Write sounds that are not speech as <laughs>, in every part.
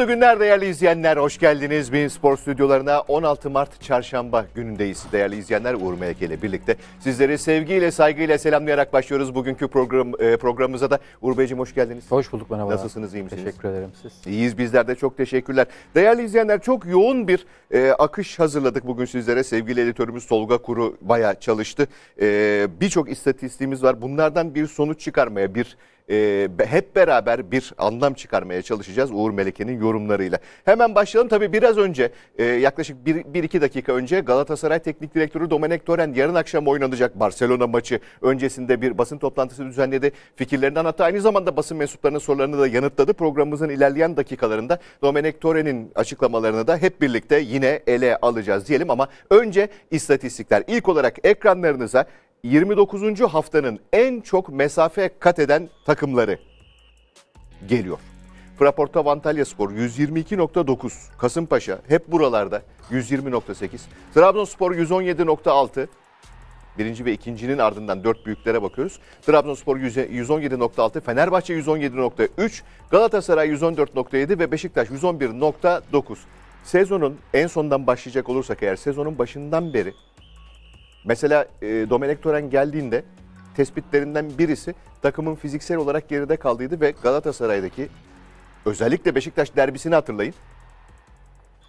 Mutlu günler değerli izleyenler. Hoş geldiniz Bein Spor stüdyolarına. 16 Mart çarşamba günündeyiz. Değerli izleyenler Uğur Meyke ile birlikte sizleri sevgiyle, saygıyla selamlayarak başlıyoruz. Bugünkü program e, programımıza da Uğur Beyciğim hoş geldiniz. Hoş bulduk merhaba. Nasılsınız, iyi misiniz? Teşekkür ederim siz. İyiyiz bizler de çok teşekkürler. Değerli izleyenler çok yoğun bir e, akış hazırladık bugün sizlere. Sevgili editörümüz Tolga Kuru bayağı çalıştı. E, Birçok istatistiğimiz var. Bunlardan bir sonuç çıkarmaya, bir e, hep beraber bir anlam çıkarmaya çalışacağız Uğur Meleke'nin yorumlarıyla. Hemen başlayalım. Tabii biraz önce e, yaklaşık 1-2 dakika önce Galatasaray Teknik Direktörü Domenek Torren yarın akşam oynanacak Barcelona maçı öncesinde bir basın toplantısı düzenledi. Fikirlerini anlattı. Aynı zamanda basın mensuplarının sorularını da yanıtladı. Programımızın ilerleyen dakikalarında Domenek Torren'in açıklamalarını da hep birlikte yine ele alacağız diyelim ama önce istatistikler. İlk olarak ekranlarınıza 29. haftanın en çok mesafe kat eden takımları geliyor. Fraporta Antalya Spor 122.9. Kasımpaşa hep buralarda 120.8. Trabzonspor 117.6. Birinci ve ikincinin ardından dört büyüklere bakıyoruz. Trabzonspor 117.6, Fenerbahçe 117.3, Galatasaray 114.7 ve Beşiktaş 111.9. Sezonun en sondan başlayacak olursak eğer sezonun başından beri Mesela e, Domenek Toren geldiğinde tespitlerinden birisi takımın fiziksel olarak geride kaldıydı ve Galatasaray'daki özellikle Beşiktaş derbisini hatırlayın.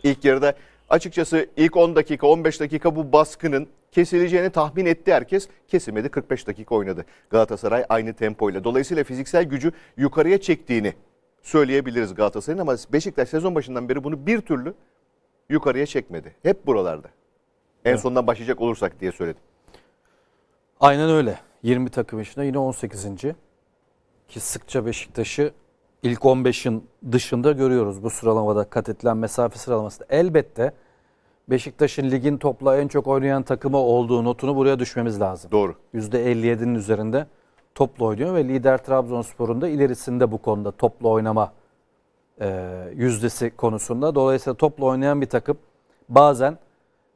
İlk yarıda açıkçası ilk 10 dakika 15 dakika bu baskının kesileceğini tahmin etti herkes. Kesilmedi 45 dakika oynadı Galatasaray aynı tempoyla. Dolayısıyla fiziksel gücü yukarıya çektiğini söyleyebiliriz Galatasaray'ın ama Beşiktaş sezon başından beri bunu bir türlü yukarıya çekmedi. Hep buralarda. En evet. sondan başlayacak olursak diye söyledim. Aynen öyle. 20 takım içinde yine 18. Ki sıkça Beşiktaş'ı ilk 15'in dışında görüyoruz bu sıralamada kat edilen mesafe sıralamasında. Elbette Beşiktaş'ın ligin topla en çok oynayan takımı olduğu notunu buraya düşmemiz lazım. Doğru. %57'nin üzerinde topla oynuyor ve lider Trabzonspor'un da ilerisinde bu konuda topla oynama e, yüzdesi konusunda. Dolayısıyla topla oynayan bir takım bazen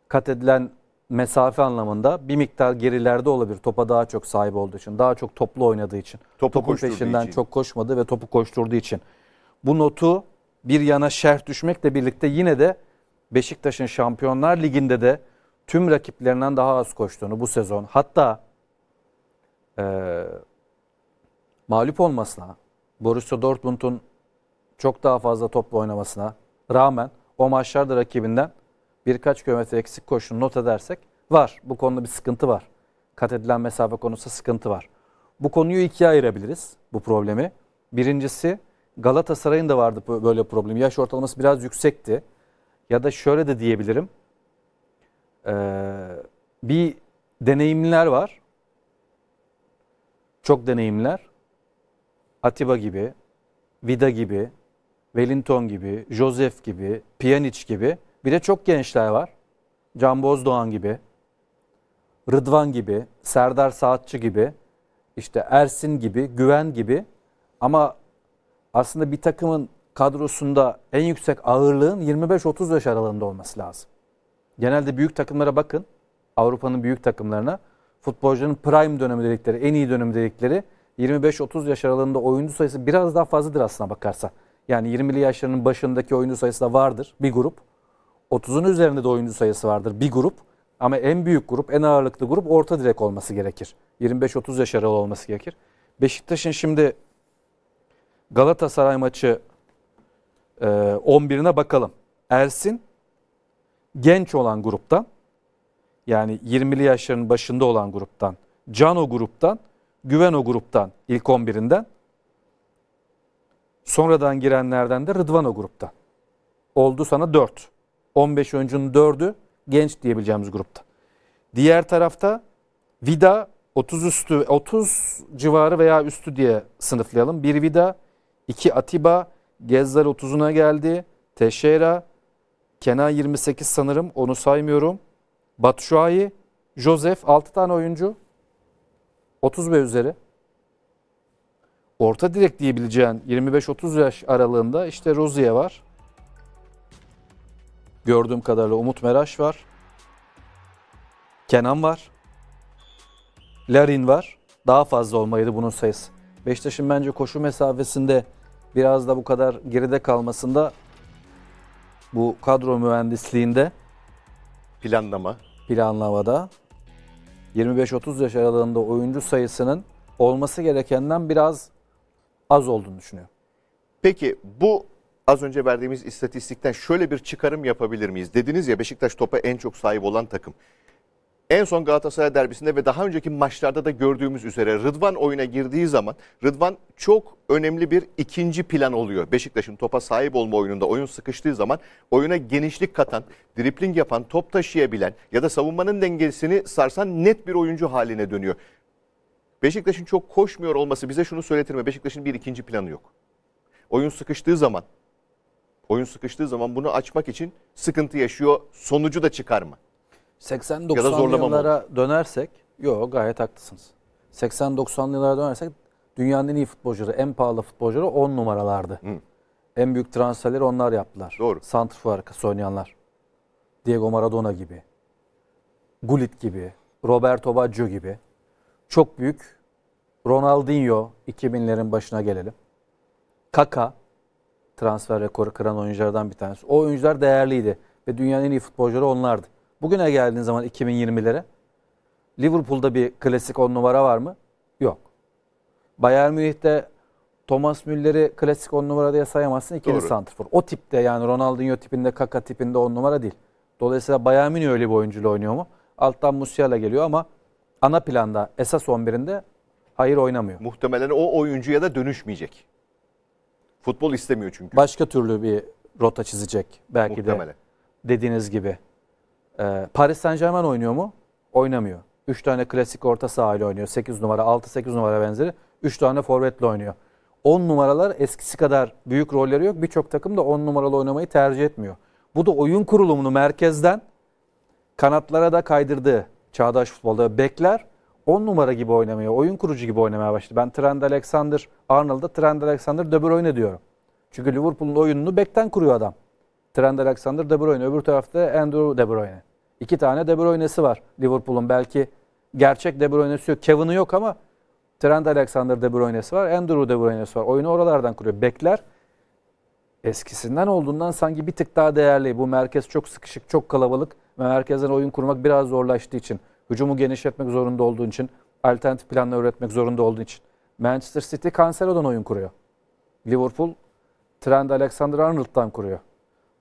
kat edilen mesafe anlamında bir miktar gerilerde olabilir. Topa daha çok sahip olduğu için, daha çok toplu oynadığı için. Topu Topun peşinden için. çok koşmadı ve topu koşturduğu için. Bu notu bir yana şerh düşmekle birlikte yine de Beşiktaş'ın Şampiyonlar Ligi'nde de tüm rakiplerinden daha az koştuğunu bu sezon hatta e, mağlup olmasına Borussia Dortmund'un çok daha fazla topla oynamasına rağmen o maçlarda rakibinden birkaç kilometre eksik koşunu not edersek var. Bu konuda bir sıkıntı var. Kat edilen mesafe konusunda sıkıntı var. Bu konuyu ikiye ayırabiliriz bu problemi. Birincisi Galatasaray'ın da vardı böyle problemi. Yaş ortalaması biraz yüksekti. Ya da şöyle de diyebilirim. Ee, bir deneyimler var. Çok deneyimler. Atiba gibi, Vida gibi, Wellington gibi, Joseph gibi, Pjanic gibi bir de çok gençler var. Can Bozdoğan gibi, Rıdvan gibi, Serdar Saatçı gibi, işte Ersin gibi, Güven gibi ama aslında bir takımın kadrosunda en yüksek ağırlığın 25-30 yaş aralığında olması lazım. Genelde büyük takımlara bakın. Avrupa'nın büyük takımlarına. Futbolcuların prime dönemi dedikleri, en iyi dönemi dedikleri 25-30 yaş aralığında oyuncu sayısı biraz daha fazladır aslına bakarsa. Yani 20'li yaşlarının başındaki oyuncu sayısı da vardır bir grup. 30'un üzerinde de oyuncu sayısı vardır bir grup. Ama en büyük grup, en ağırlıklı grup orta direk olması gerekir. 25-30 yaş aralığı olması gerekir. Beşiktaş'ın şimdi Galatasaray maçı e, 11'ine bakalım. Ersin genç olan gruptan yani 20'li yaşların başında olan gruptan, Cano gruptan, Güveno gruptan ilk 11'inden sonradan girenlerden de Rıdvano gruptan. Oldu sana 4. 15 oyuncunun 4'ü genç diyebileceğimiz grupta. Diğer tarafta Vida 30 üstü 30 civarı veya üstü diye sınıflayalım. Bir Vida, iki Atiba, Gezler 30'una geldi. Teşera, Kenan 28 sanırım onu saymıyorum. Batşuayi, Josef 6 tane oyuncu 30 ve üzeri. Orta direkt diyebileceğin 25-30 yaş aralığında işte Rozier var. Gördüğüm kadarıyla Umut Meraş var. Kenan var. Larin var. Daha fazla olmalıydı bunun sayısı. Beşiktaş'ın bence koşu mesafesinde biraz da bu kadar geride kalmasında bu kadro mühendisliğinde planlama planlamada 25-30 yaş aralığında oyuncu sayısının olması gerekenden biraz az olduğunu düşünüyorum. Peki bu az önce verdiğimiz istatistikten şöyle bir çıkarım yapabilir miyiz? Dediniz ya Beşiktaş topa en çok sahip olan takım. En son Galatasaray derbisinde ve daha önceki maçlarda da gördüğümüz üzere Rıdvan oyuna girdiği zaman Rıdvan çok önemli bir ikinci plan oluyor. Beşiktaş'ın topa sahip olma oyununda oyun sıkıştığı zaman oyuna genişlik katan, dripling yapan, top taşıyabilen ya da savunmanın dengesini sarsan net bir oyuncu haline dönüyor. Beşiktaş'ın çok koşmuyor olması bize şunu söyletir mi? Beşiktaş'ın bir ikinci planı yok. Oyun sıkıştığı zaman oyun sıkıştığı zaman bunu açmak için sıkıntı yaşıyor. Sonucu da çıkar mı? 80 90 yıllara oldu. dönersek, yok gayet haklısınız. 80 90 yıllara dönersek dünyanın en iyi futbolcuları, en pahalı futbolcuları 10 numaralardı. Hı. En büyük transferleri onlar yaptılar. Doğru. Santrfor arkası oynayanlar. Diego Maradona gibi. Gullit gibi. Roberto Baggio gibi. Çok büyük Ronaldinho 2000'lerin başına gelelim. Kaka transfer rekoru kıran oyunculardan bir tanesi. O oyuncular değerliydi ve dünyanın en iyi futbolcuları onlardı. Bugüne geldiğin zaman 2020'lere Liverpool'da bir klasik on numara var mı? Yok. Bayern Münih'te Thomas Müller'i klasik on numara diye sayamazsın. İkili Doğru. santrfor. O tipte yani Ronaldinho tipinde, Kaka tipinde on numara değil. Dolayısıyla Bayern Münih öyle bir oyuncuyla oynuyor mu? Alttan Musiala geliyor ama ana planda esas 11'inde hayır oynamıyor. Muhtemelen o oyuncuya da dönüşmeyecek. Futbol istemiyor çünkü. Başka türlü bir rota çizecek belki Muhtemelen. de dediğiniz gibi. Ee, Paris Saint Germain oynuyor mu? Oynamıyor. 3 tane klasik orta saha ile oynuyor. 8 numara, 6-8 numara benzeri. 3 tane forvetle oynuyor. 10 numaralar eskisi kadar büyük rolleri yok. Birçok takım da 10 numaralı oynamayı tercih etmiyor. Bu da oyun kurulumunu merkezden kanatlara da kaydırdığı çağdaş futbolda bekler 10 numara gibi oynamaya, oyun kurucu gibi oynamaya başladı. Ben Trent Alexander Arnold'a Trent Alexander De Bruyne diyorum. Çünkü Liverpool'un oyununu bekten kuruyor adam. Trent Alexander De Bruyne, öbür tarafta Andrew De Bruyne. İki tane De Bruyne'si var Liverpool'un. Belki gerçek De Bruyne'si yok. Kevin'i yok ama Trent Alexander De Bruyne'si var, Andrew De Bruyne'si var. Oyunu oralardan kuruyor. Bekler eskisinden olduğundan sanki bir tık daha değerli. Bu merkez çok sıkışık, çok kalabalık ve merkezden oyun kurmak biraz zorlaştığı için hücumu genişletmek zorunda olduğun için, alternatif planlar üretmek zorunda olduğu için. Manchester City Cancelo'dan oyun kuruyor. Liverpool Trent Alexander-Arnold'dan kuruyor.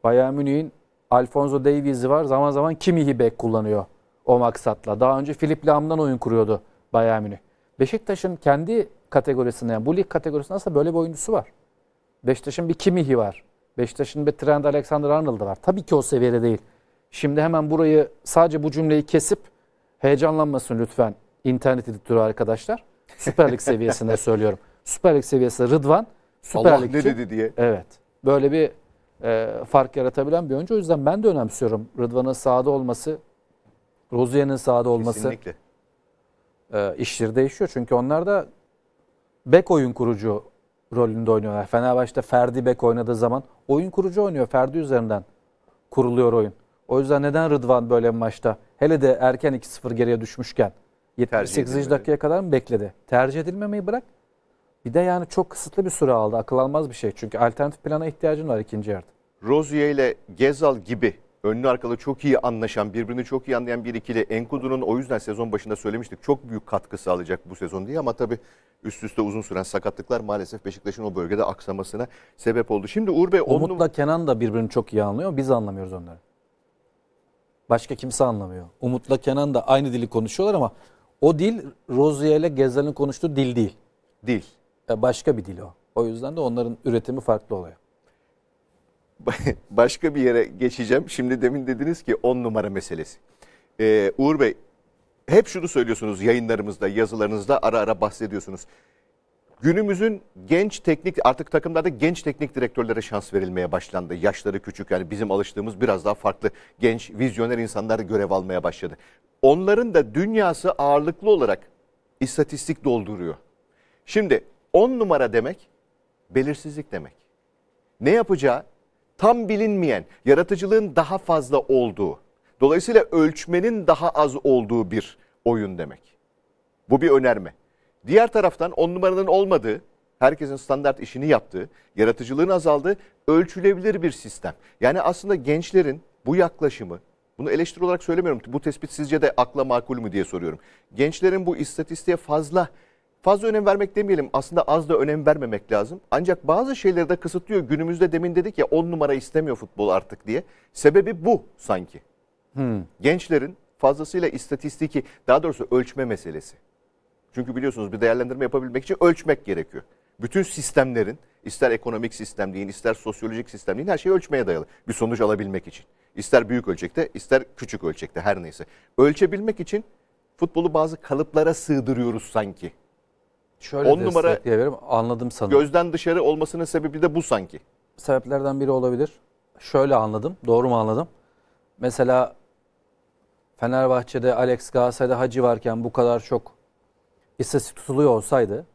Bayern Münih'in Alfonso Davies'i var. Zaman zaman Kimi'yi bek kullanıyor o maksatla. Daha önce Philip Lam'dan oyun kuruyordu Bayern Münih. Beşiktaş'ın kendi kategorisinde yani bu lig kategorisinde aslında böyle bir oyuncusu var. Beşiktaş'ın bir Kimi'yi var. Beşiktaş'ın bir Trent Alexander-Arnold'u var. Tabii ki o seviyede değil. Şimdi hemen burayı sadece bu cümleyi kesip Heyecanlanmasın lütfen internet editörü arkadaşlar. Süper Lig seviyesinde <laughs> söylüyorum. Süper Lig seviyesinde Rıdvan. Süper Allah Lig'ci, ne dedi diye. Evet. Böyle bir e, fark yaratabilen bir oyuncu. O yüzden ben de önemsiyorum. Rıdvan'ın sahada olması, Rozier'in sahada olması. Kesinlikle. E, işleri değişiyor. Çünkü onlar da bek oyun kurucu rolünde oynuyorlar. Fenerbahçe'de Ferdi bek oynadığı zaman oyun kurucu oynuyor. Ferdi üzerinden kuruluyor oyun. O yüzden neden Rıdvan böyle maçta hele de erken 2-0 geriye düşmüşken 78. dakikaya kadar mı bekledi? Tercih edilmemeyi bırak. Bir de yani çok kısıtlı bir süre aldı. Akıl almaz bir şey. Çünkü alternatif plana ihtiyacın var ikinci yarıda. Rozier ile Gezal gibi önlü arkalı çok iyi anlaşan, birbirini çok iyi anlayan bir ikili Enkudu'nun o yüzden sezon başında söylemiştik çok büyük katkı sağlayacak bu sezon diye ama tabii üst üste uzun süren sakatlıklar maalesef Beşiktaş'ın o bölgede aksamasına sebep oldu. Şimdi Uğur Bey... Umut'la onu... Kenan da birbirini çok iyi anlıyor. Biz anlamıyoruz onları. Başka kimse anlamıyor. Umut'la Kenan da aynı dili konuşuyorlar ama o dil Rozier ile Gezel'in konuştuğu dil değil. Dil. E, başka bir dil o. O yüzden de onların üretimi farklı oluyor. <laughs> başka bir yere geçeceğim. Şimdi demin dediniz ki on numara meselesi. Ee, Uğur Bey hep şunu söylüyorsunuz yayınlarımızda, yazılarınızda ara ara bahsediyorsunuz. Günümüzün genç teknik artık takımlarda genç teknik direktörlere şans verilmeye başlandı. Yaşları küçük yani bizim alıştığımız biraz daha farklı genç vizyoner insanlar görev almaya başladı. Onların da dünyası ağırlıklı olarak istatistik dolduruyor. Şimdi 10 numara demek belirsizlik demek. Ne yapacağı tam bilinmeyen, yaratıcılığın daha fazla olduğu, dolayısıyla ölçmenin daha az olduğu bir oyun demek. Bu bir önerme. Diğer taraftan on numaranın olmadığı, herkesin standart işini yaptığı, yaratıcılığın azaldığı ölçülebilir bir sistem. Yani aslında gençlerin bu yaklaşımı, bunu eleştiri olarak söylemiyorum. Bu tespit sizce de akla makul mü diye soruyorum. Gençlerin bu istatistiğe fazla fazla önem vermek demeyelim. Aslında az da önem vermemek lazım. Ancak bazı şeyleri de kısıtlıyor. Günümüzde demin dedik ya 10 numara istemiyor futbol artık diye. Sebebi bu sanki. Hmm. Gençlerin fazlasıyla istatistiki daha doğrusu ölçme meselesi. Çünkü biliyorsunuz bir değerlendirme yapabilmek için ölçmek gerekiyor. Bütün sistemlerin ister ekonomik sistem deyin, ister sosyolojik sistem deyin her şeyi ölçmeye dayalı. Bir sonuç alabilmek için. İster büyük ölçekte, ister küçük ölçekte her neyse. Ölçebilmek için futbolu bazı kalıplara sığdırıyoruz sanki. Şöyle On numara diyebilirim. Anladım sanırım. Gözden dışarı olmasının sebebi de bu sanki. Sebeplerden biri olabilir. Şöyle anladım. Doğru mu anladım? Mesela Fenerbahçe'de Alex Galatasaray'da Hacı varken bu kadar çok istatistik tutuluyor olsaydı,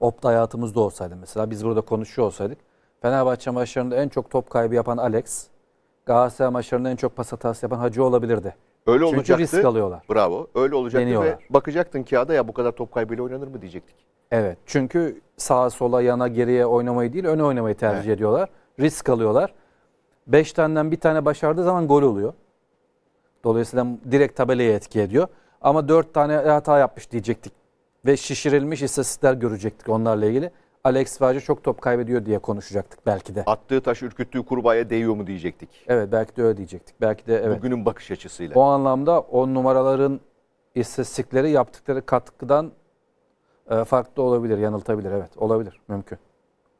Opta hayatımızda olsaydı mesela biz burada konuşuyor olsaydık Fenerbahçe maçlarında en çok top kaybı yapan Alex, Galatasaray maçlarında en çok pas hatası yapan Hacı olabilirdi. Öyle Çünkü olacaktı. risk alıyorlar. Bravo. Öyle olacaktı Deniyorlar. ve bakacaktın kağıda ya bu kadar top kaybıyla oynanır mı diyecektik. Evet. Çünkü sağa sola yana geriye oynamayı değil öne oynamayı tercih evet. ediyorlar. Risk alıyorlar. Beş taneden bir tane başardığı zaman gol oluyor. Dolayısıyla direkt tabelaya etki ediyor. Ama dört tane hata yapmış diyecektik ve şişirilmiş istatistikler görecektik onlarla ilgili. Alex Fajı çok top kaybediyor diye konuşacaktık belki de. Attığı taş ürküttüğü kurbağaya değiyor mu diyecektik. Evet belki de öyle diyecektik. Belki de evet. Bugünün bakış açısıyla. O anlamda on numaraların istatistikleri yaptıkları katkıdan e, farklı olabilir, yanıltabilir. Evet olabilir, mümkün.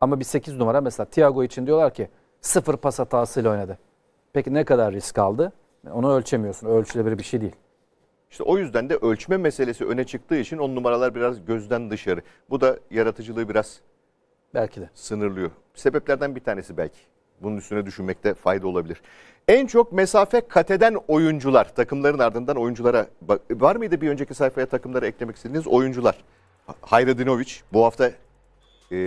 Ama bir 8 numara mesela Thiago için diyorlar ki sıfır pas hatasıyla oynadı. Peki ne kadar risk aldı? Onu ölçemiyorsun. Ölçülebilir bir şey değil. İşte o yüzden de ölçme meselesi öne çıktığı için on numaralar biraz gözden dışarı. Bu da yaratıcılığı biraz belki de sınırlıyor. Sebeplerden bir tanesi belki. Bunun üstüne düşünmekte fayda olabilir. En çok mesafe kateden oyuncular. Takımların ardından oyunculara var mıydı bir önceki sayfaya takımları eklemek istediğiniz oyuncular? Hayradinovic bu hafta e,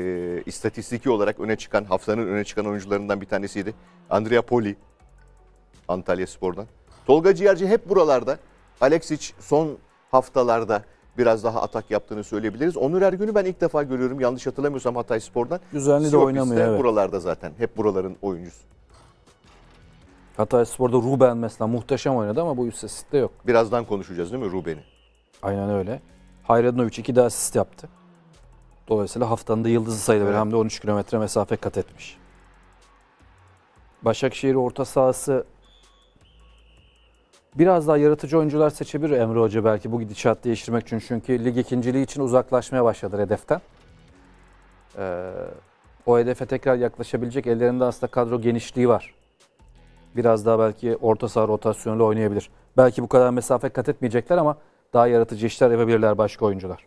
istatistiki olarak öne çıkan haftanın öne çıkan oyuncularından bir tanesiydi. Andrea Poli Antalya Spor'dan. Tolga Ciğerci hep buralarda. Alexic son haftalarda biraz daha atak yaptığını söyleyebiliriz. Onur Ergün'ü ben ilk defa görüyorum yanlış hatırlamıyorsam Hatay Spor'dan. Düzenli de oynamıyor. Evet. Buralarda zaten hep buraların oyuncusu. Hatay Spor'da Ruben mesela muhteşem oynadı ama bu istatistikte yok. Birazdan konuşacağız değil mi Ruben'i? Aynen öyle. Hayradinovic iki de asist yaptı. Dolayısıyla haftanın da yıldızı sayılır. Evet. Hem de 13 kilometre mesafe kat etmiş. Başakşehir orta sahası biraz daha yaratıcı oyuncular seçebilir Emre Hoca belki bu gidişat değiştirmek için. Çünkü lig ikinciliği için uzaklaşmaya başladı hedeften. Ee, o hedefe tekrar yaklaşabilecek ellerinde aslında kadro genişliği var. Biraz daha belki orta saha rotasyonlu oynayabilir. Belki bu kadar mesafe kat etmeyecekler ama daha yaratıcı işler yapabilirler başka oyuncular.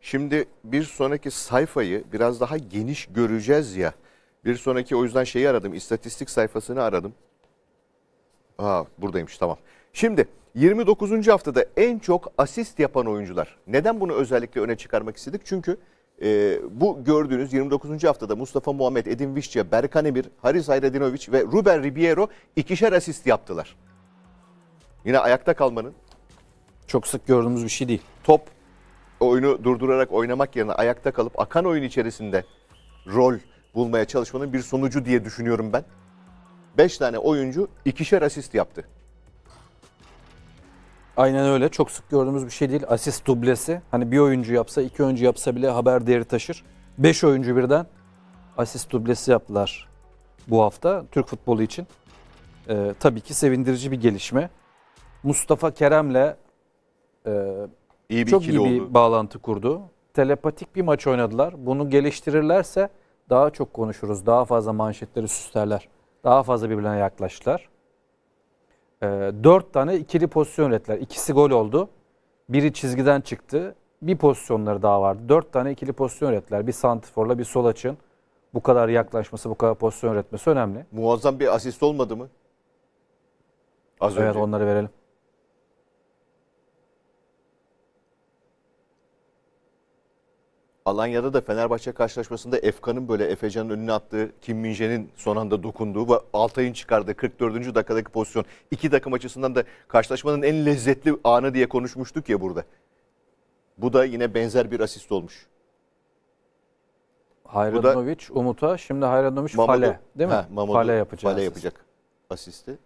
Şimdi bir sonraki sayfayı biraz daha geniş göreceğiz ya. Bir sonraki o yüzden şeyi aradım. istatistik sayfasını aradım. Aa buradaymış tamam. Şimdi 29. haftada en çok asist yapan oyuncular. Neden bunu özellikle öne çıkarmak istedik? Çünkü e, bu gördüğünüz 29. haftada Mustafa Muhammed, Edin Vişça, Berkan Emir, Haris Hayredinovic ve Ruben Ribiero ikişer asist yaptılar. Yine ayakta kalmanın. Çok sık gördüğümüz bir şey değil. Top oyunu durdurarak oynamak yerine ayakta kalıp akan oyun içerisinde rol bulmaya çalışmanın bir sonucu diye düşünüyorum ben. 5 tane oyuncu ikişer asist yaptı. Aynen öyle. Çok sık gördüğümüz bir şey değil. Asist dublesi. Hani bir oyuncu yapsa, iki oyuncu yapsa bile haber değeri taşır. Beş oyuncu birden asist dublesi yaptılar bu hafta Türk futbolu için. Ee, tabii ki sevindirici bir gelişme. Mustafa Kerem'le e, iyi bir çok iyi bir bağlantı kurdu. Telepatik bir maç oynadılar. Bunu geliştirirlerse daha çok konuşuruz. Daha fazla manşetleri süslerler. Daha fazla birbirine yaklaştılar. E, ee, dört tane ikili pozisyon ürettiler. İkisi gol oldu. Biri çizgiden çıktı. Bir pozisyonları daha vardı. Dört tane ikili pozisyon ürettiler. Bir santiforla bir sol açın. Bu kadar yaklaşması, bu kadar pozisyon üretmesi önemli. Muazzam bir asist olmadı mı? Az evet önce. onları verelim. Alanya'da da Fenerbahçe karşılaşmasında Efkan'ın böyle Efecan'ın önüne attığı Kim Minje'nin son anda dokunduğu ve Altay'ın çıkardığı 44. dakikadaki pozisyon. iki takım açısından da karşılaşmanın en lezzetli anı diye konuşmuştuk ya burada. Bu da yine benzer bir asist olmuş. Hayradonovic Umut'a şimdi Hayradonovic Mamadou, Fale değil mi? He, Mamadou, fale yapacak. Fale yapacak asisti.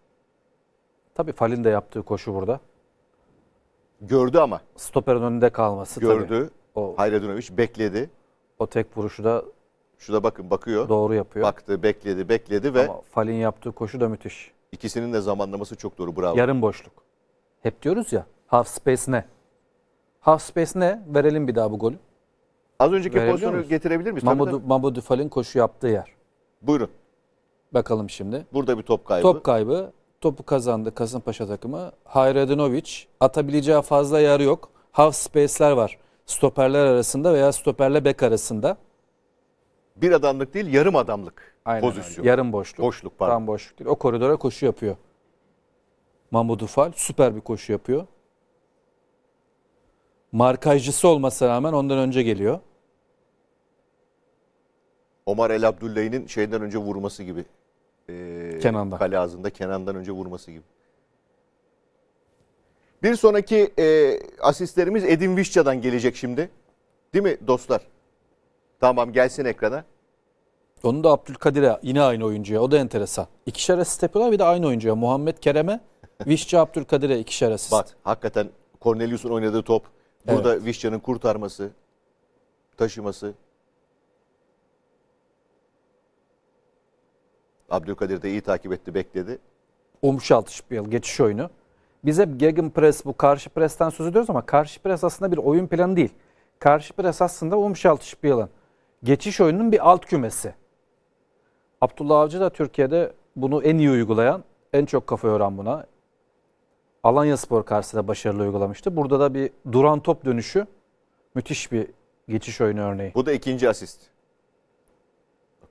Tabii Fal'in de yaptığı koşu burada. Gördü ama. Stoperin önünde kalması Gördü. tabii. Gördü o, Hayradunovic bekledi. O tek vuruşu da şurada bakın bakıyor. Doğru yapıyor. Baktı, bekledi, bekledi ve Ama Fal'in yaptığı koşu da müthiş. İkisinin de zamanlaması çok doğru. Bravo. Yarım boşluk. Hep diyoruz ya half space ne? Half space ne? Verelim bir daha bu golü. Az önceki Verebiliyor pozisyonu musun? getirebilir miyiz? Mamadou, Mamadou Fal'in koşu yaptığı yer. Buyurun. Bakalım şimdi. Burada bir top kaybı. Top kaybı. Topu kazandı Kasımpaşa takımı. Hayredinovic. Atabileceği fazla yer yok. Half space'ler var stoperler arasında veya stoperle bek arasında. Bir adamlık değil yarım adamlık Aynen pozisyon. Öyle. Yarım boşluk. Boşluk pardon. Tam boşluk değil. O koridora koşu yapıyor. Mahmut Ufal süper bir koşu yapıyor. Markajcısı olmasa rağmen ondan önce geliyor. Omar El Abdullah'ın şeyden önce vurması gibi. Ee, Kenan'dan. Kale ağzında Kenan'dan önce vurması gibi. Bir sonraki e, asistlerimiz Edin Vişça'dan gelecek şimdi. Değil mi dostlar? Tamam gelsin ekrana. Onu da Abdülkadir'e yine aynı oyuncuya. O da enteresan. İkişer asist yapıyorlar bir de aynı oyuncuya. Muhammed Kerem'e, <laughs> Vişça Abdülkadir'e ikişer asist. Bak hakikaten Cornelius'un oynadığı top. Burada evet. Vişça'nın kurtarması, taşıması. Abdülkadir de iyi takip etti, bekledi. Umşaltış bir yıl geçiş oyunu. Biz hep gegenpress bu karşı presten söz ediyoruz ama karşı pres aslında bir oyun planı değil. Karşı pres aslında Umschaltspiel'in geçiş oyununun bir alt kümesi. Abdullah Avcı da Türkiye'de bunu en iyi uygulayan, en çok kafa yoran buna. Alanya Spor karşısında başarılı uygulamıştı. Burada da bir duran top dönüşü müthiş bir geçiş oyunu örneği. Bu da ikinci asist.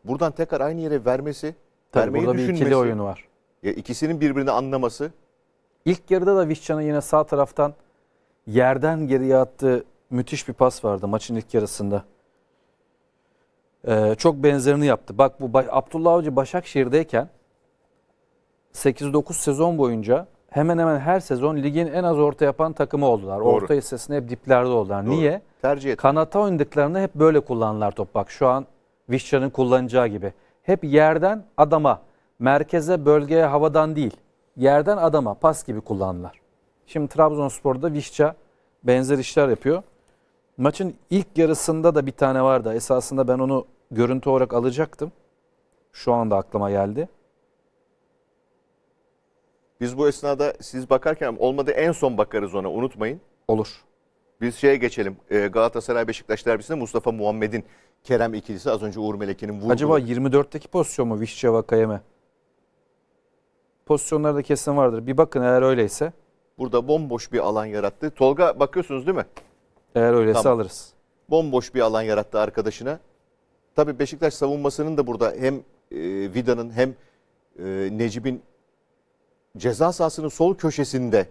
Buradan tekrar aynı yere vermesi, Tabii vermeyi burada düşünmesi. Burada bir ikili oyunu var. Ya ikisinin birbirini anlaması İlk yarıda da Vişcan'ın yine sağ taraftan yerden geriye attığı müthiş bir pas vardı maçın ilk yarısında. Ee, çok benzerini yaptı. Bak bu Abdullah Avcı Başakşehir'deyken 8-9 sezon boyunca hemen hemen her sezon ligin en az orta yapan takımı oldular. Doğru. Orta hissesinde hep diplerde oldular. Doğru. Niye? Tercih ettim. Kanata oynadıklarını hep böyle kullanırlar top. Bak şu an Vişcan'ın kullanacağı gibi. Hep yerden adama, merkeze, bölgeye, havadan değil yerden adama pas gibi kullandılar. Şimdi Trabzonspor'da Vişça benzer işler yapıyor. Maçın ilk yarısında da bir tane vardı. Esasında ben onu görüntü olarak alacaktım. Şu anda aklıma geldi. Biz bu esnada siz bakarken olmadı en son bakarız ona unutmayın. Olur. Biz şeye geçelim. E, Galatasaray Beşiktaş derbisinde Mustafa Muhammed'in Kerem ikilisi az önce Uğur Meleke'nin vurduğu. Acaba 24'teki pozisyon mu Vişçeva Kayeme? pozisyonları da kesin vardır. Bir bakın eğer öyleyse. Burada bomboş bir alan yarattı. Tolga bakıyorsunuz değil mi? Eğer öyleyse tamam. alırız. Bomboş bir alan yarattı arkadaşına. Tabi Beşiktaş savunmasının da burada hem e, Vida'nın hem e, Necip'in ceza sahasının sol köşesinde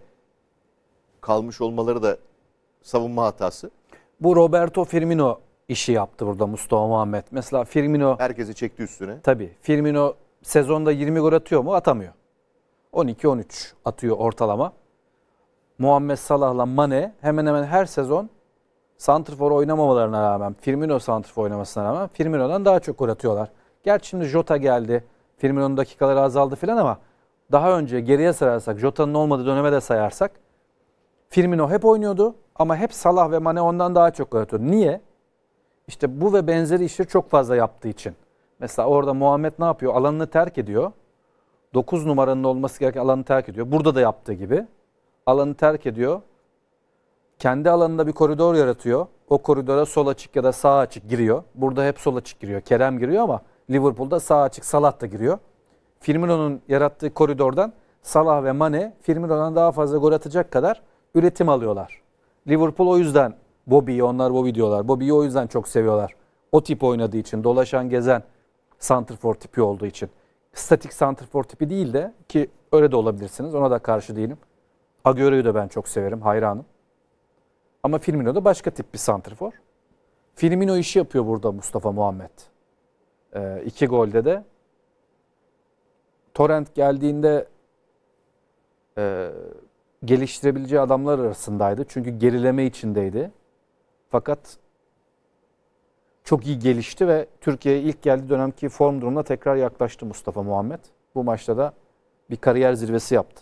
kalmış olmaları da savunma hatası. Bu Roberto Firmino işi yaptı burada Mustafa Muhammed. Mesela Firmino... Herkesi çekti üstüne. Tabii. Firmino sezonda 20 gol atıyor mu? Atamıyor. 12-13 atıyor ortalama. Muhammed Salah'la Mane hemen hemen her sezon santrfor oynamamalarına rağmen, Firmino santrfor oynamasına rağmen Firmino'dan daha çok gol atıyorlar. Gerçi şimdi Jota geldi. Firmino'nun dakikaları azaldı filan ama daha önce geriye sararsak Jota'nın olmadığı döneme de sayarsak Firmino hep oynuyordu ama hep Salah ve Mane ondan daha çok gol atıyordu. Niye? İşte bu ve benzeri işleri çok fazla yaptığı için. Mesela orada Muhammed ne yapıyor? Alanını terk ediyor. 9 numaranın olması gereken alanı terk ediyor. Burada da yaptığı gibi alanı terk ediyor. Kendi alanında bir koridor yaratıyor. O koridora sol açık ya da sağ açık giriyor. Burada hep sol açık giriyor. Kerem giriyor ama Liverpool'da sağ açık Salah da giriyor. Firmino'nun yarattığı koridordan Salah ve Mane Firmino'dan daha fazla gol atacak kadar üretim alıyorlar. Liverpool o yüzden Bobby'yi onlar Bobby diyorlar. Bobby'yi o yüzden çok seviyorlar. O tip oynadığı için dolaşan gezen santrfor tipi olduğu için statik santrfor tipi değil de ki öyle de olabilirsiniz. Ona da karşı değilim. Agüero'yu da ben çok severim. Hayranım. Ama Firmino da başka tip bir santrfor. Firmino işi yapıyor burada Mustafa Muhammed. Ee, iki golde de. Torrent geldiğinde e, geliştirebileceği adamlar arasındaydı. Çünkü gerileme içindeydi. Fakat çok iyi gelişti ve Türkiye'ye ilk geldiği dönemki form durumuna tekrar yaklaştı Mustafa Muhammed. Bu maçta da bir kariyer zirvesi yaptı.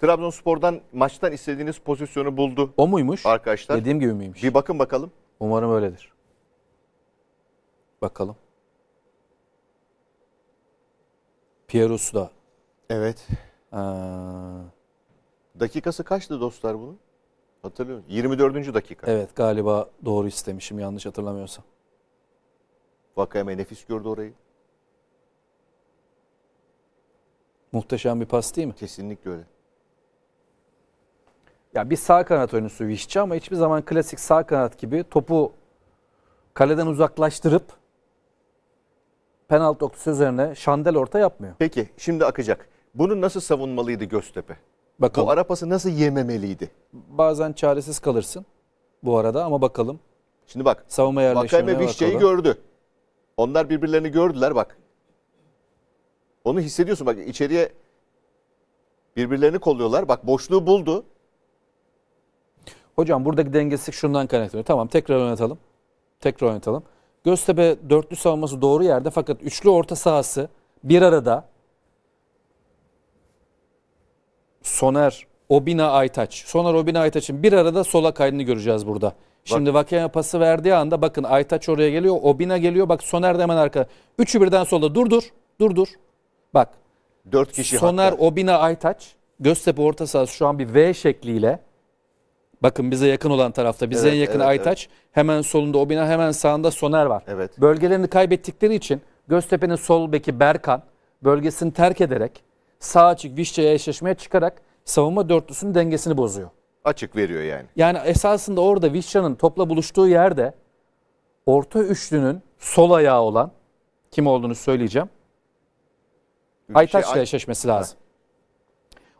Trabzonspor'dan maçtan istediğiniz pozisyonu buldu. O muymuş? Arkadaşlar. Dediğim gibi miymiş? Bir bakın bakalım. Umarım öyledir. Bakalım. da. Evet. Ee... Dakikası kaçtı dostlar bunun? Hatırlıyorum. 24. dakika. Evet galiba doğru istemişim yanlış hatırlamıyorsam. Vakayeme nefis gördü orayı. Muhteşem bir pas değil mi? Kesinlikle öyle. Ya bir sağ kanat oyuncusu Vişçi ama hiçbir zaman klasik sağ kanat gibi topu kaleden uzaklaştırıp penaltı noktası üzerine şandel orta yapmıyor. Peki şimdi akacak. Bunu nasıl savunmalıydı Göztepe? Bakalım. Bu Arapası nasıl yememeliydi? Bazen çaresiz kalırsın bu arada ama bakalım. Şimdi bak. Savunma yerleşimine bir Vişçe'yi gördü. Onlar birbirlerini gördüler bak. Onu hissediyorsun bak içeriye birbirlerini kolluyorlar. Bak boşluğu buldu. Hocam buradaki dengesizlik şundan kaynaklanıyor. Tamam tekrar oynatalım. Tekrar oynatalım. Göztepe dörtlü savunması doğru yerde fakat üçlü orta sahası bir arada Soner, Obina Aytaç. Soner Obina Aytaç'ın bir arada sola kaydını göreceğiz burada. Şimdi Vakaya pası verdiği anda bakın Aytaç oraya geliyor. Obina geliyor. Bak Soner de hemen arkada. Üçü birden solda. Dur dur. Dur dur. Bak. Dört kişi Soner, hatta. Obina, Aytaç. Göztepe orta sahası şu an bir V şekliyle. Bakın bize yakın olan tarafta. Bize evet, en yakın evet, Aytaç. Evet. Hemen solunda Obina hemen sağında Soner var. Evet. Bölgelerini kaybettikleri için Göztepe'nin sol beki Berkan bölgesini terk ederek sağ açık Vişça'ya eşleşmeye çıkarak savunma dörtlüsünün dengesini bozuyor. Açık veriyor yani. Yani esasında orada Vişça'nın topla buluştuğu yerde orta üçlünün sol ayağı olan kim olduğunu söyleyeceğim. Aytaş'la şey, eşleşmesi lazım.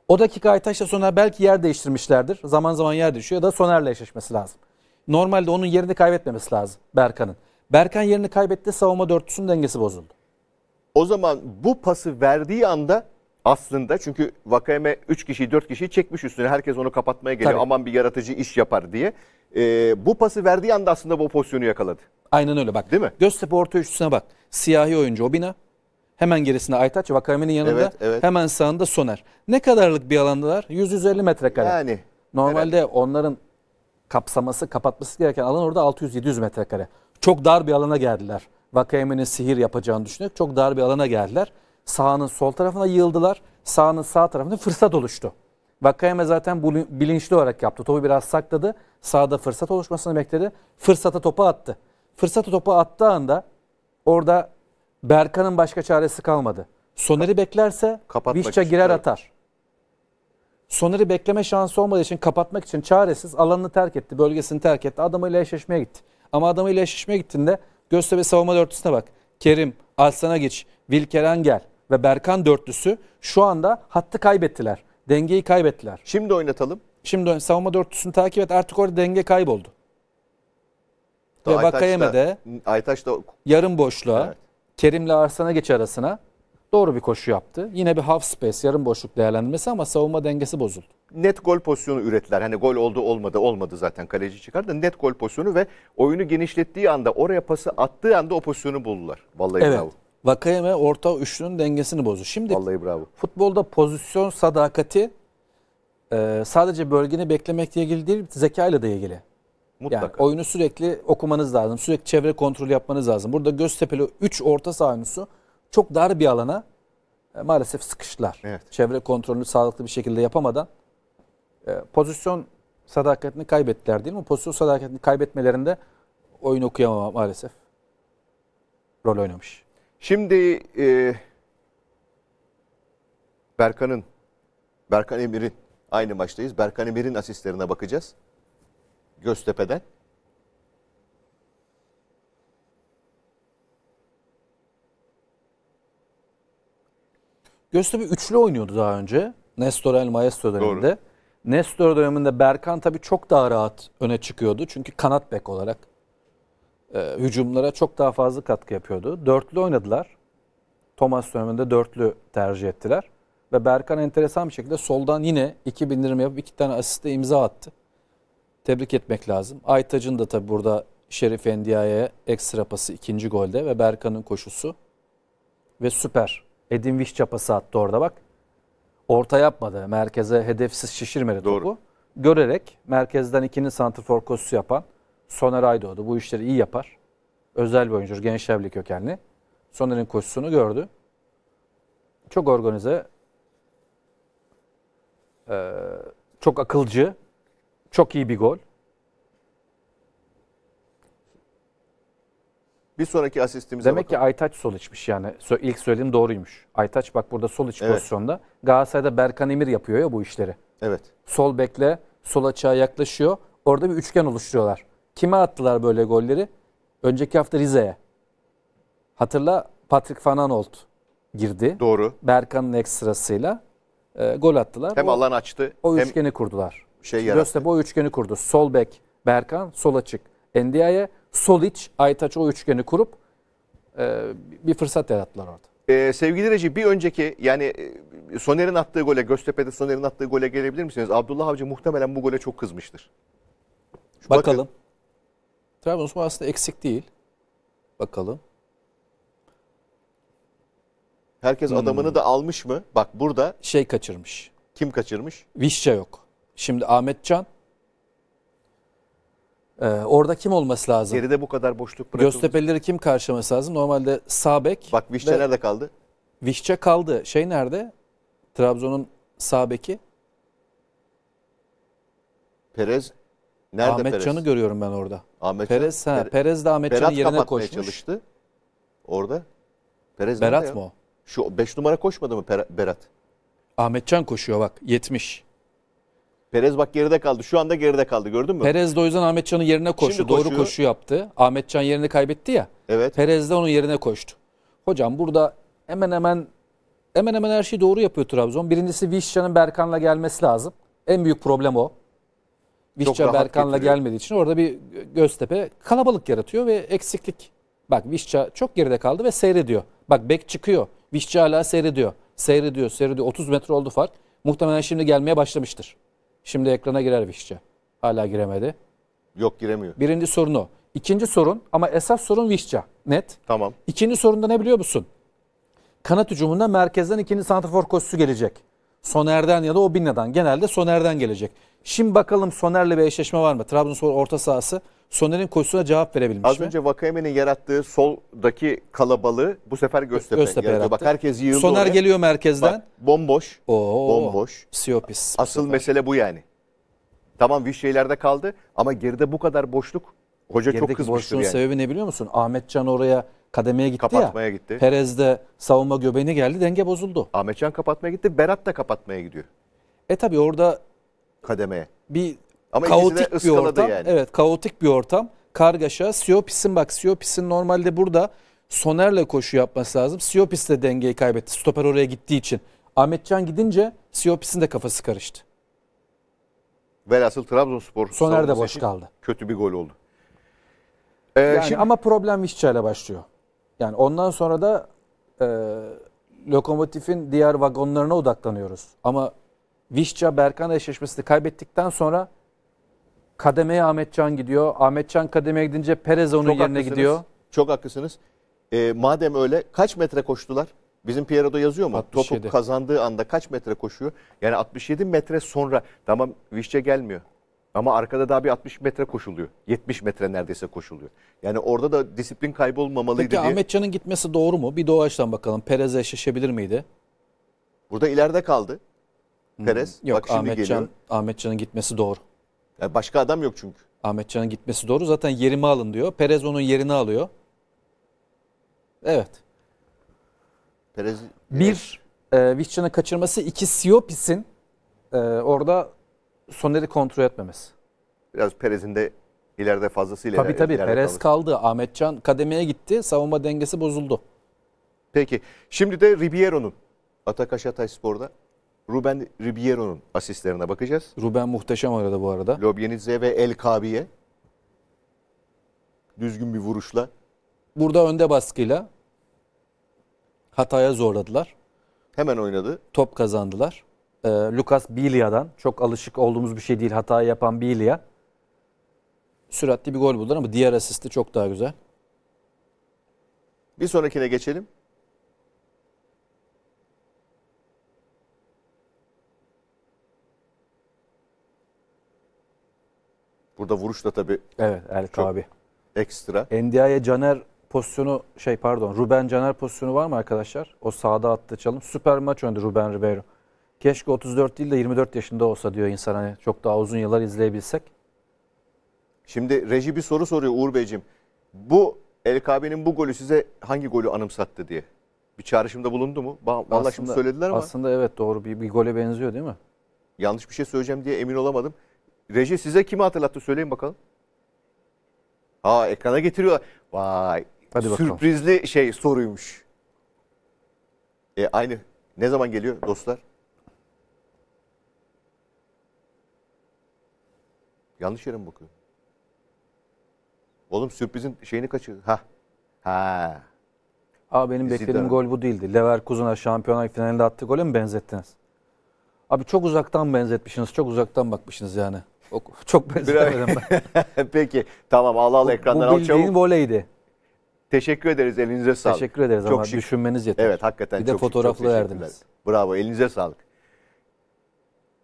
O dakika Aytaş'la sonra belki yer değiştirmişlerdir. Zaman zaman yer değişiyor ya da Soner'le eşleşmesi lazım. Normalde onun yerini kaybetmemesi lazım Berkan'ın. Berkan yerini kaybetti savunma dörtlüsünün dengesi bozuldu. O zaman bu pası verdiği anda aslında çünkü Vakayeme 3 kişiyi 4 kişiyi çekmiş üstüne herkes onu kapatmaya geliyor Tabii. aman bir yaratıcı iş yapar diye. Ee, bu pası verdiği anda aslında bu pozisyonu yakaladı. Aynen öyle bak. Değil mi? Göztepe orta üçlüsüne bak. Siyahi oyuncu Obina. Hemen gerisinde Aytaç Vakayeme'nin yanında. Evet, evet. Hemen sağında Soner. Ne kadarlık bir alandalar? 100-150 metrekare. Yani. Normalde evet. onların kapsaması, kapatması gereken alan orada 600-700 metrekare. Çok dar bir alana geldiler. Vakayeme'nin sihir yapacağını düşünerek çok dar bir alana geldiler. Sağının sol tarafına yığıldılar. Sağının sağ tarafında fırsat oluştu. Vakayeme zaten bunu bilinçli olarak yaptı. Topu biraz sakladı. Sağda fırsat oluşmasını bekledi. Fırsata topu attı. Fırsatı topu attığı anda orada Berkan'ın başka çaresi kalmadı. Soner'i beklerse Vişça girer atar. Soner'i bekleme şansı olmadığı için kapatmak için çaresiz alanını terk etti. Bölgesini terk etti. Adamıyla eşleşmeye gitti. Ama adamıyla eşleşmeye gittiğinde Göztepe savunma dörtüsüne bak. Kerim, Arslan'a geç, Vilkeren gel ve Berkan dörtlüsü şu anda hattı kaybettiler. Dengeyi kaybettiler. Şimdi oynatalım. Şimdi savunma dörtlüsünü takip et. Artık orada denge kayboldu. Ve Vakayeme'de Aytaş da yarım boşluğa evet. Kerim'le Arslan'a geç arasına doğru bir koşu yaptı. Yine bir half space yarım boşluk değerlendirmesi ama savunma dengesi bozuldu. Net gol pozisyonu ürettiler. Hani gol oldu olmadı olmadı zaten kaleci çıkardı. Net gol pozisyonu ve oyunu genişlettiği anda oraya pası attığı anda o pozisyonu buldular. Vallahi evet. bravo. Vakayeme orta üçlünün dengesini bozu. Şimdi Vallahi bravo. futbolda pozisyon sadakati e, sadece bölgeni beklemekle ilgili değil, zekayla da ilgili. Mutlaka. Yani oyunu sürekli okumanız lazım. Sürekli çevre kontrolü yapmanız lazım. Burada Göztepe'li 3 orta saha oyuncusu çok dar bir alana e, maalesef sıkıştılar. Evet. Çevre kontrolünü sağlıklı bir şekilde yapamadan e, pozisyon sadakatini kaybettiler değil mi? Pozisyon sadakatini kaybetmelerinde oyun okuyamama maalesef rol oynamış. Şimdi e, Berkan'ın, Berkan Emir'in aynı maçtayız. Berkan Emir'in asistlerine bakacağız. Göztepe'den. Göztepe üçlü oynuyordu daha önce. Nestor El Maestro döneminde. Doğru. Nestor döneminde Berkan tabii çok daha rahat öne çıkıyordu. Çünkü kanat bek olarak e, hücumlara çok daha fazla katkı yapıyordu. Dörtlü oynadılar. Thomas döneminde dörtlü tercih ettiler. Ve Berkan enteresan bir şekilde soldan yine 2 bindirim yapıp iki tane asiste imza attı. Tebrik etmek lazım. Aytaç'ın da tabi burada Şerif Endia'ya ekstra pası ikinci golde ve Berkan'ın koşusu. Ve süper. Edin Vişça pası attı orada bak. Orta yapmadı. Merkeze hedefsiz şişirmedi Doğru. topu. Görerek merkezden ikinin santrfor koşusu yapan Soner Aydoğdu bu işleri iyi yapar. Özel bir oyuncu, Gençlerli kökenli. Soner'in koşusunu gördü. Çok organize, e, çok akılcı, çok iyi bir gol. Bir sonraki asistimize Demek bakalım. ki Aytaç sol içmiş yani. İlk söylediğim doğruymuş. Aytaç bak burada sol iç evet. pozisyonda. Galatasaray'da Berkan Emir yapıyor ya bu işleri. Evet. Sol bekle, sol açığa yaklaşıyor. Orada bir üçgen oluşturuyorlar. Kime attılar böyle golleri? Önceki hafta Rize'ye. Hatırla Patrick Van Anolt girdi. Doğru. Berkan'ın ekstrasıyla e, gol attılar. Hem o, alan açtı. O hem üçgeni kurdular. Şey Göztepe o üçgeni kurdu. Sol bek Berkan, sol açık Endia'ya, sol iç Aytaç o üçgeni kurup e, bir fırsat yarattılar orada. Ee, sevgili Recep bir önceki yani e, Soner'in attığı gole Göztepe'de Soner'in attığı gole gelebilir misiniz? Abdullah Avcı muhtemelen bu gole çok kızmıştır. Şu Bakalım. Bakın, Trabzonspor aslında eksik değil. Bakalım. Herkes hmm. adamını da almış mı? Bak burada. Şey kaçırmış. Kim kaçırmış? Vişça yok. Şimdi Ahmet Can. Ee, orada kim olması lazım? Geride bu kadar boşluk bırakılmış. Göztepe'lileri kim karşılaması lazım? Normalde Sabek. Bak Vişça ve... nerede kaldı? Vişça kaldı. Şey nerede? Trabzon'un Sabek'i. Perez Nerede Ahmet Can'ı görüyorum ben orada. Ahmet Perez, Can, ha, Perez, Perez de Ahmet Can'ın yerine koşmuş. çalıştı orada. Perez Berat mı o? Şu 5 numara koşmadı mı Berat? Ahmet Can koşuyor bak 70. Perez bak geride kaldı. Şu anda geride kaldı gördün mü? Perez de o yüzden Ahmetcan'ın yerine koştu. Şimdi Doğru koşuyor. koşu yaptı. Ahmet Can yerini kaybetti ya. Evet. Perez de onun yerine koştu. Hocam burada hemen hemen hemen hemen her şeyi doğru yapıyor Trabzon. Birincisi Vişcan'ın Berkan'la gelmesi lazım. En büyük problem o. Vişça Berkan'la gelmediği için orada bir Göztepe kalabalık yaratıyor ve eksiklik. Bak Vişça çok geride kaldı ve seyrediyor. Bak bek çıkıyor. Vişça hala seyrediyor. Seyrediyor, seyrediyor. 30 metre oldu fark. Muhtemelen şimdi gelmeye başlamıştır. Şimdi ekrana girer Vişça. Hala giremedi. Yok giremiyor. Birinci sorun o. İkinci sorun ama esas sorun Vişça. Net. Tamam. İkinci sorunda ne biliyor musun? Kanat hücumunda merkezden ikinci santrafor koşusu gelecek. Soner'den ya da o Binna'dan. Genelde Soner'den gelecek. Şimdi bakalım Soner'le bir eşleşme var mı? Trabzonspor orta sahası Soner'in koşusuna cevap verebilmiş Az mi? önce Vakayeme'nin yarattığı soldaki kalabalığı bu sefer Göztepe, Göztepe yarattı. Bak herkes yığıldı Soner oraya. geliyor merkezden. Bak, bomboş. Oo, bomboş. Siyopis. Asıl mesele bu yani. Tamam bir şeylerde kaldı ama geride bu kadar boşluk Hoca Gerideki çok kızmıştır boşluğun sebebi ne biliyor musun? Ahmet Can oraya kademeye gitti kapatmaya ya. gitti. Perez de savunma göbeğine geldi denge bozuldu. Ahmetcan kapatmaya gitti. Berat da kapatmaya gidiyor. E tabi orada kademeye. Bir Ama kaotik bir ortam. Yani. Evet kaotik bir ortam. Kargaşa. Siopis'in bak Siopis'in normalde burada Soner'le koşu yapması lazım. Siopis de dengeyi kaybetti. Stoper oraya gittiği için. Ahmetcan gidince Siopis'in de kafası karıştı. Velhasıl Trabzonspor Soner de boş kaldı. Kötü bir gol oldu. Ee, yani şimdi... Ama problem Vişça ile başlıyor. Yani ondan sonra da e, lokomotifin diğer vagonlarına odaklanıyoruz. Ama Vişça Berkan eşleşmesini kaybettikten sonra kademeye Ahmetcan gidiyor. Ahmetcan kademeye gidince Perez onun Çok yerine haklısınız. gidiyor. Çok haklısınız. E, madem öyle kaç metre koştular? Bizim Piero'da yazıyor mu? 67. Topu kazandığı anda kaç metre koşuyor? Yani 67 metre sonra tamam Vişça gelmiyor. Ama arkada daha bir 60 metre koşuluyor. 70 metre neredeyse koşuluyor. Yani orada da disiplin kaybolmamalıydı Peki, diye. Ahmet Can'ın gitmesi doğru mu? Bir doğaçtan bakalım. Perez eşleşebilir miydi? Burada ileride kaldı. Hmm. Perez. Hmm. Yok Bak Ahmet, Can, Ahmet Can'ın gitmesi doğru. Yani başka adam yok çünkü. Ahmet Can'ın gitmesi doğru. Zaten yerimi alın diyor. Perez onun yerini alıyor. Evet. Perez, bir, e, Vişcan'ın kaçırması. iki Siopis'in e, orada Soner'i kontrol etmemesi. Biraz Perez'in de ileride fazlasıyla Tabii iler, tabii Perez kaldı. kaldı. Ahmetcan kademeye gitti. Savunma dengesi bozuldu. Peki. Şimdi de Ribiero'nun Atakaş Spor'da Ruben Ribiero'nun asistlerine bakacağız. Ruben muhteşem oynadı bu arada. Lobyenize ve El Kabi'ye düzgün bir vuruşla. Burada önde baskıyla Hatay'a zorladılar. Hemen oynadı. Top kazandılar e, Lucas Bilia'dan çok alışık olduğumuz bir şey değil hata yapan Bilia. Süratli bir gol buldular ama diğer asisti çok daha güzel. Bir sonrakine geçelim. Burada vuruş da tabii Evet El çok abi. ekstra. Endia'ya Caner pozisyonu şey pardon Ruben Caner pozisyonu var mı arkadaşlar? O sağda attığı çalım. Süper maç öndü Ruben Ribeiro. Keşke 34 değil de 24 yaşında olsa diyor insan hani çok daha uzun yıllar izleyebilsek. Şimdi reji bir soru soruyor Uğur Beyciğim. Bu LKB'nin bu golü size hangi golü anımsattı diye. Bir çağrışımda bulundu mu? Vallahi şimdi söylediler ama. Aslında evet doğru bir, bir gole benziyor değil mi? Yanlış bir şey söyleyeceğim diye emin olamadım. Reji size kimi hatırlattı söyleyin bakalım. Aa ekrana getiriyor. Vay. Hadi bakalım. Sürprizli şey soruymuş. E, aynı. Ne zaman geliyor dostlar? Yanlış yere mi bakıyor? Oğlum sürprizin şeyini kaçırdı. Ha. Ha. Abi benim Zidane. beklediğim gol bu değildi. Leverkusen'a şampiyonlar finalinde attığı golü mü benzettiniz? Abi çok uzaktan benzetmişsiniz. Çok uzaktan bakmışsınız yani. <laughs> Çok benzetemedim ben. <laughs> Peki. Tamam al al ekrandan bu, bu al çabuk. Bu bildiğin voleydi. Teşekkür ederiz. Elinize sağlık. Teşekkür ederiz çok ama şık. düşünmeniz yeter. Evet hakikaten Bir çok de fotoğraflı şık, çok verdiniz. Bravo. Elinize sağlık.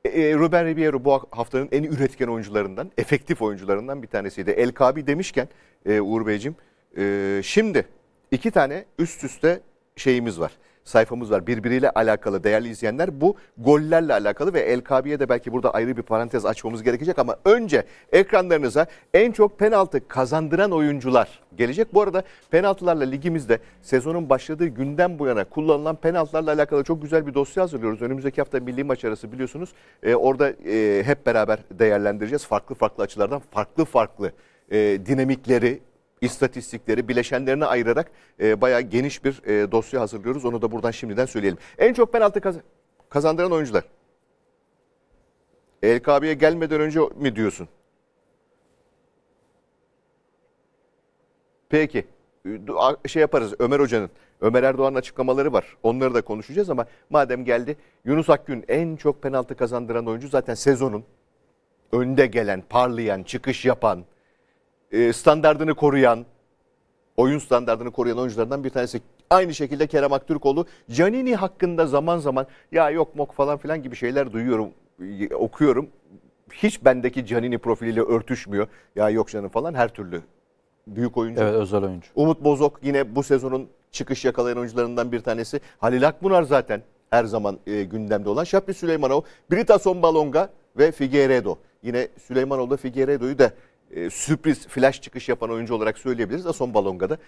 E, e, Ruben Ribeiro bu haftanın en üretken oyuncularından, efektif oyuncularından bir tanesiydi. El Kabi demişken e, Uğur Beyciğim, e, şimdi iki tane üst üste şeyimiz var sayfamız var. Birbiriyle alakalı değerli izleyenler bu gollerle alakalı ve El Kabi'ye de belki burada ayrı bir parantez açmamız gerekecek ama önce ekranlarınıza en çok penaltı kazandıran oyuncular gelecek. Bu arada penaltılarla ligimizde sezonun başladığı günden bu yana kullanılan penaltılarla alakalı çok güzel bir dosya hazırlıyoruz. Önümüzdeki hafta milli maç arası biliyorsunuz. E, orada e, hep beraber değerlendireceğiz. Farklı farklı açılardan farklı farklı e, dinamikleri, istatistikleri, bileşenlerine ayırarak e, bayağı geniş bir e, dosya hazırlıyoruz. Onu da buradan şimdiden söyleyelim. En çok penaltı kaz kazandıran oyuncular. LKB'ye gelmeden önce mi diyorsun? Peki. Şey yaparız Ömer Hoca'nın, Ömer Erdoğan'ın açıklamaları var. Onları da konuşacağız ama madem geldi Yunus Akgün en çok penaltı kazandıran oyuncu zaten sezonun önde gelen, parlayan, çıkış yapan, e, standartını koruyan, oyun standartını koruyan oyunculardan bir tanesi. Aynı şekilde Kerem Aktürkoğlu, Canini hakkında zaman zaman ya yok mok falan filan gibi şeyler duyuyorum, e, okuyorum. Hiç bendeki Canini profiliyle örtüşmüyor. Ya yok canım falan her türlü büyük oyuncu. Evet özel oyuncu. Umut Bozok yine bu sezonun çıkış yakalayan oyuncularından bir tanesi. Halil Akbunar zaten her zaman e, gündemde olan. Şapri Süleymanov, Britason Balonga ve Figueredo Yine Süleymanoğlu Figueredo'yu da e, sürpriz flash çıkış yapan oyuncu olarak söyleyebiliriz. Ason Balonga'da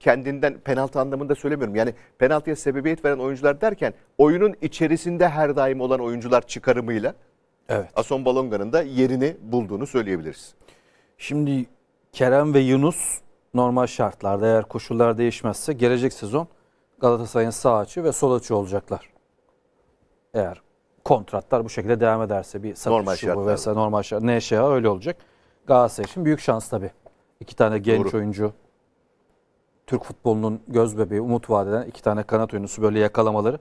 kendinden penaltı anlamında söylemiyorum. Yani penaltıya sebebiyet veren oyuncular derken oyunun içerisinde her daim olan oyuncular çıkarımıyla evet. Ason Balonga'nın da yerini bulduğunu söyleyebiliriz. Şimdi Kerem ve Yunus normal şartlarda eğer koşullar değişmezse gelecek sezon Galatasaray'ın sağ açı ve sol açı olacaklar. Eğer kontratlar bu şekilde devam ederse bir satış normal bu vesaire normal şart neşe öyle olacak. Galatasaray için büyük şans tabii. İki tane genç Doğru. oyuncu. Türk futbolunun göz bebeği, umut vadeden iki tane kanat oyuncusu böyle yakalamaları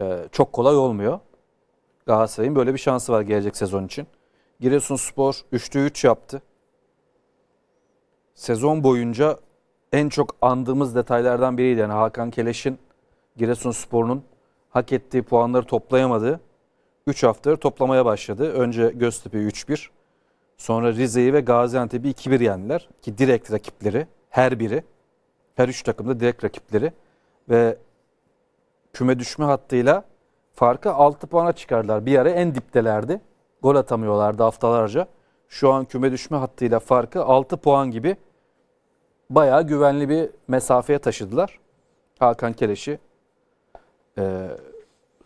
e, çok kolay olmuyor. Galatasaray'ın böyle bir şansı var gelecek sezon için. Giresunspor 3'te 3 yaptı. Sezon boyunca en çok andığımız detaylardan biriydi. Yani Hakan Keleş'in Giresunspor'un hak ettiği puanları toplayamadı 3 haftadır toplamaya başladı. Önce Göztepe 3-1, Sonra Rize'yi ve Gaziantep'i 2-1 yendiler. Ki direkt rakipleri her biri. Her üç takım da direkt rakipleri. Ve küme düşme hattıyla farkı 6 puana çıkardılar. Bir ara en diptelerdi. Gol atamıyorlardı haftalarca. Şu an küme düşme hattıyla farkı 6 puan gibi bayağı güvenli bir mesafeye taşıdılar. Hakan Keleş'i e,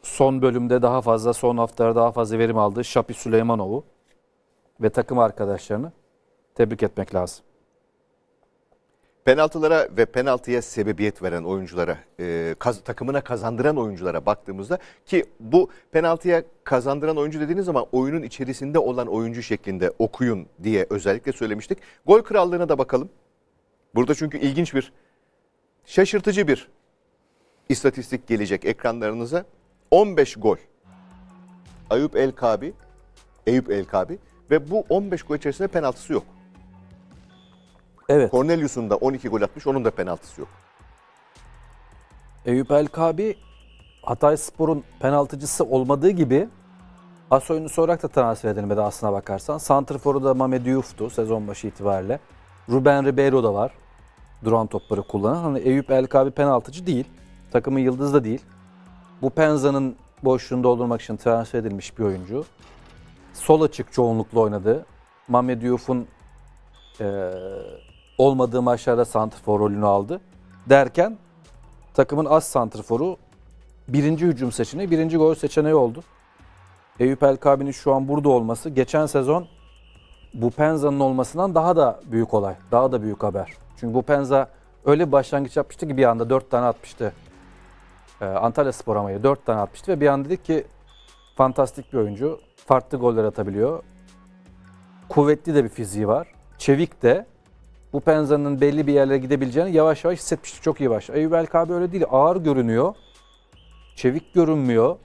son bölümde daha fazla, son haftalarda daha fazla verim aldı. Şapi Süleymanov'u ve takım arkadaşlarını tebrik etmek lazım. Penaltılara ve penaltıya sebebiyet veren oyunculara, e, kaz, takımına kazandıran oyunculara baktığımızda ki bu penaltıya kazandıran oyuncu dediğiniz zaman oyunun içerisinde olan oyuncu şeklinde okuyun diye özellikle söylemiştik. Gol krallığına da bakalım. Burada çünkü ilginç bir, şaşırtıcı bir istatistik gelecek ekranlarınıza. 15 gol. Ayıp El Kabi, Eyüp El Kabi ve bu 15 gol içerisinde penaltısı yok. Evet. Cornelius'un da 12 gol atmış, onun da penaltısı yok. Eyüp El Hatay Spor'un penaltıcısı olmadığı gibi as oyuncusu olarak da transfer edilmedi aslına bakarsan. Santrfor'u da Mame Diouf'tu sezon başı itibariyle. Ruben Ribeiro da var. Duran topları kullanan. Hani Eyüp El penaltıcı değil. Takımın yıldızı da değil. Bu Penza'nın boşluğunu doldurmak için transfer edilmiş bir oyuncu sol açık çoğunlukla oynadı. Mehmet Diouf'un e, olmadığı maçlarda santrfor rolünü aldı. Derken takımın az santrforu birinci hücum seçeneği, birinci gol seçeneği oldu. Eyüp El şu an burada olması geçen sezon bu Penza'nın olmasından daha da büyük olay, daha da büyük haber. Çünkü bu Penza öyle bir başlangıç yapmıştı ki bir anda dört tane atmıştı. Ee, Antalya Spor Amaya dört tane atmıştı ve bir anda dedik ki fantastik bir oyuncu farklı goller atabiliyor. Kuvvetli de bir fiziği var. Çevik de bu Penza'nın belli bir yerlere gidebileceğini yavaş yavaş hissetmiştik. Çok iyi başladı. Eyüp Elkabi öyle değil. Ağır görünüyor. Çevik görünmüyor.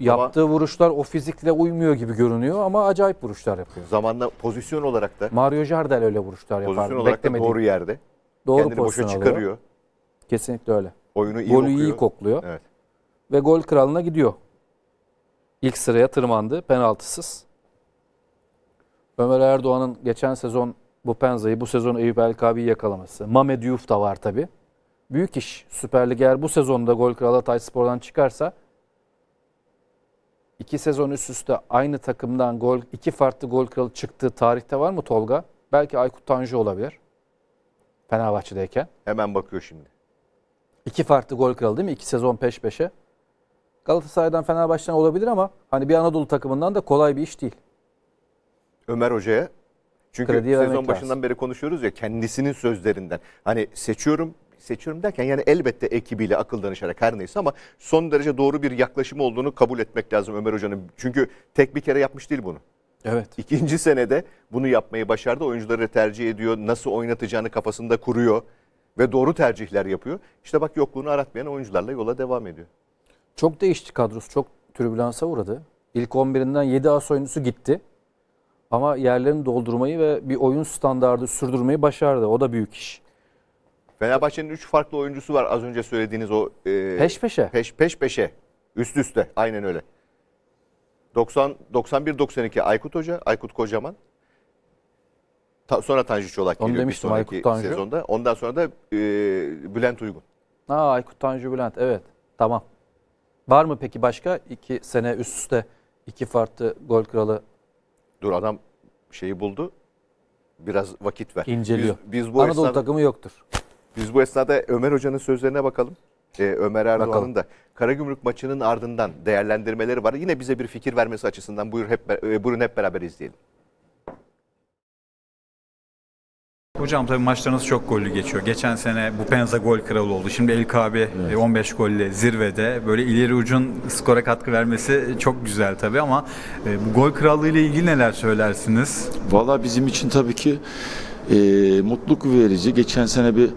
Yaptığı ama, vuruşlar o fizikle uymuyor gibi görünüyor ama acayip vuruşlar yapıyor. Zamanla pozisyon olarak da. Mario Jardel öyle vuruşlar yapar. Pozisyon olarak da doğru yerde. Doğru Kendini boşa çıkarıyor. Alıyor. Kesinlikle öyle. Oyunu iyi Golü kokuyor. iyi kokluyor. Evet. Ve gol kralına gidiyor ilk sıraya tırmandı penaltısız. Ömer Erdoğan'ın geçen sezon bu Penza'yı, bu sezon Eyüp Elkabi'yi yakalaması. Mame Diouf da var tabi. Büyük iş. Süper Lig eğer bu sezonda Gol Kralı Hatay Spor'dan çıkarsa iki sezon üst üste aynı takımdan gol, iki farklı gol kralı çıktığı tarihte var mı Tolga? Belki Aykut Tanju olabilir. Fenerbahçe'deyken. Hemen bakıyor şimdi. İki farklı gol kralı değil mi? İki sezon peş peşe. Galatasaray'dan Fenerbahçe'den olabilir ama hani bir Anadolu takımından da kolay bir iş değil. Ömer Hoca'ya çünkü Krediye sezon başından lazım. beri konuşuyoruz ya kendisinin sözlerinden. Hani seçiyorum seçiyorum derken yani elbette ekibiyle akıl danışarak her neyse ama son derece doğru bir yaklaşım olduğunu kabul etmek lazım Ömer Hoca'nın. Çünkü tek bir kere yapmış değil bunu. Evet. İkinci senede bunu yapmayı başardı. Oyuncuları tercih ediyor. Nasıl oynatacağını kafasında kuruyor ve doğru tercihler yapıyor. İşte bak yokluğunu aratmayan oyuncularla yola devam ediyor. Çok değişti kadrosu. Çok türbülansa uğradı. İlk 11'inden 7 as oyuncusu gitti. Ama yerlerini doldurmayı ve bir oyun standardı sürdürmeyi başardı. O da büyük iş. Fenerbahçe'nin 3 farklı oyuncusu var az önce söylediğiniz o... E, peş peşe. Peş, peş peşe. Üst üste. Aynen öyle. 90 91-92 Aykut Hoca, Aykut Kocaman. Ta, sonra Tanju Çolak geliyor demiştim, bir sonraki Aykut Tanju. sezonda. Ondan sonra da e, Bülent Uygun. Aa, Aykut Tanju Bülent evet. Tamam. Var mı peki başka iki sene üst üste iki farklı gol kralı? Dur adam şeyi buldu. Biraz vakit ver. İnceliyor. Biz, biz bu Anadolu esnada, takımı yoktur. Biz bu esnada Ömer Hoca'nın sözlerine bakalım. Ee, Ömer Erdoğan'ın da Karagümrük maçının ardından değerlendirmeleri var. Yine bize bir fikir vermesi açısından buyur hep, e, buyurun hep beraber izleyelim. Hocam tabii maçlarınız çok gollü geçiyor. Geçen sene bu Penza gol kralı oldu. Şimdi El Kabi evet. 15 e, golle zirvede. Böyle ileri ucun skora katkı vermesi çok güzel tabii ama e, bu gol krallığı ile ilgili neler söylersiniz? Valla bizim için tabii ki e, mutluluk verici. Geçen sene bir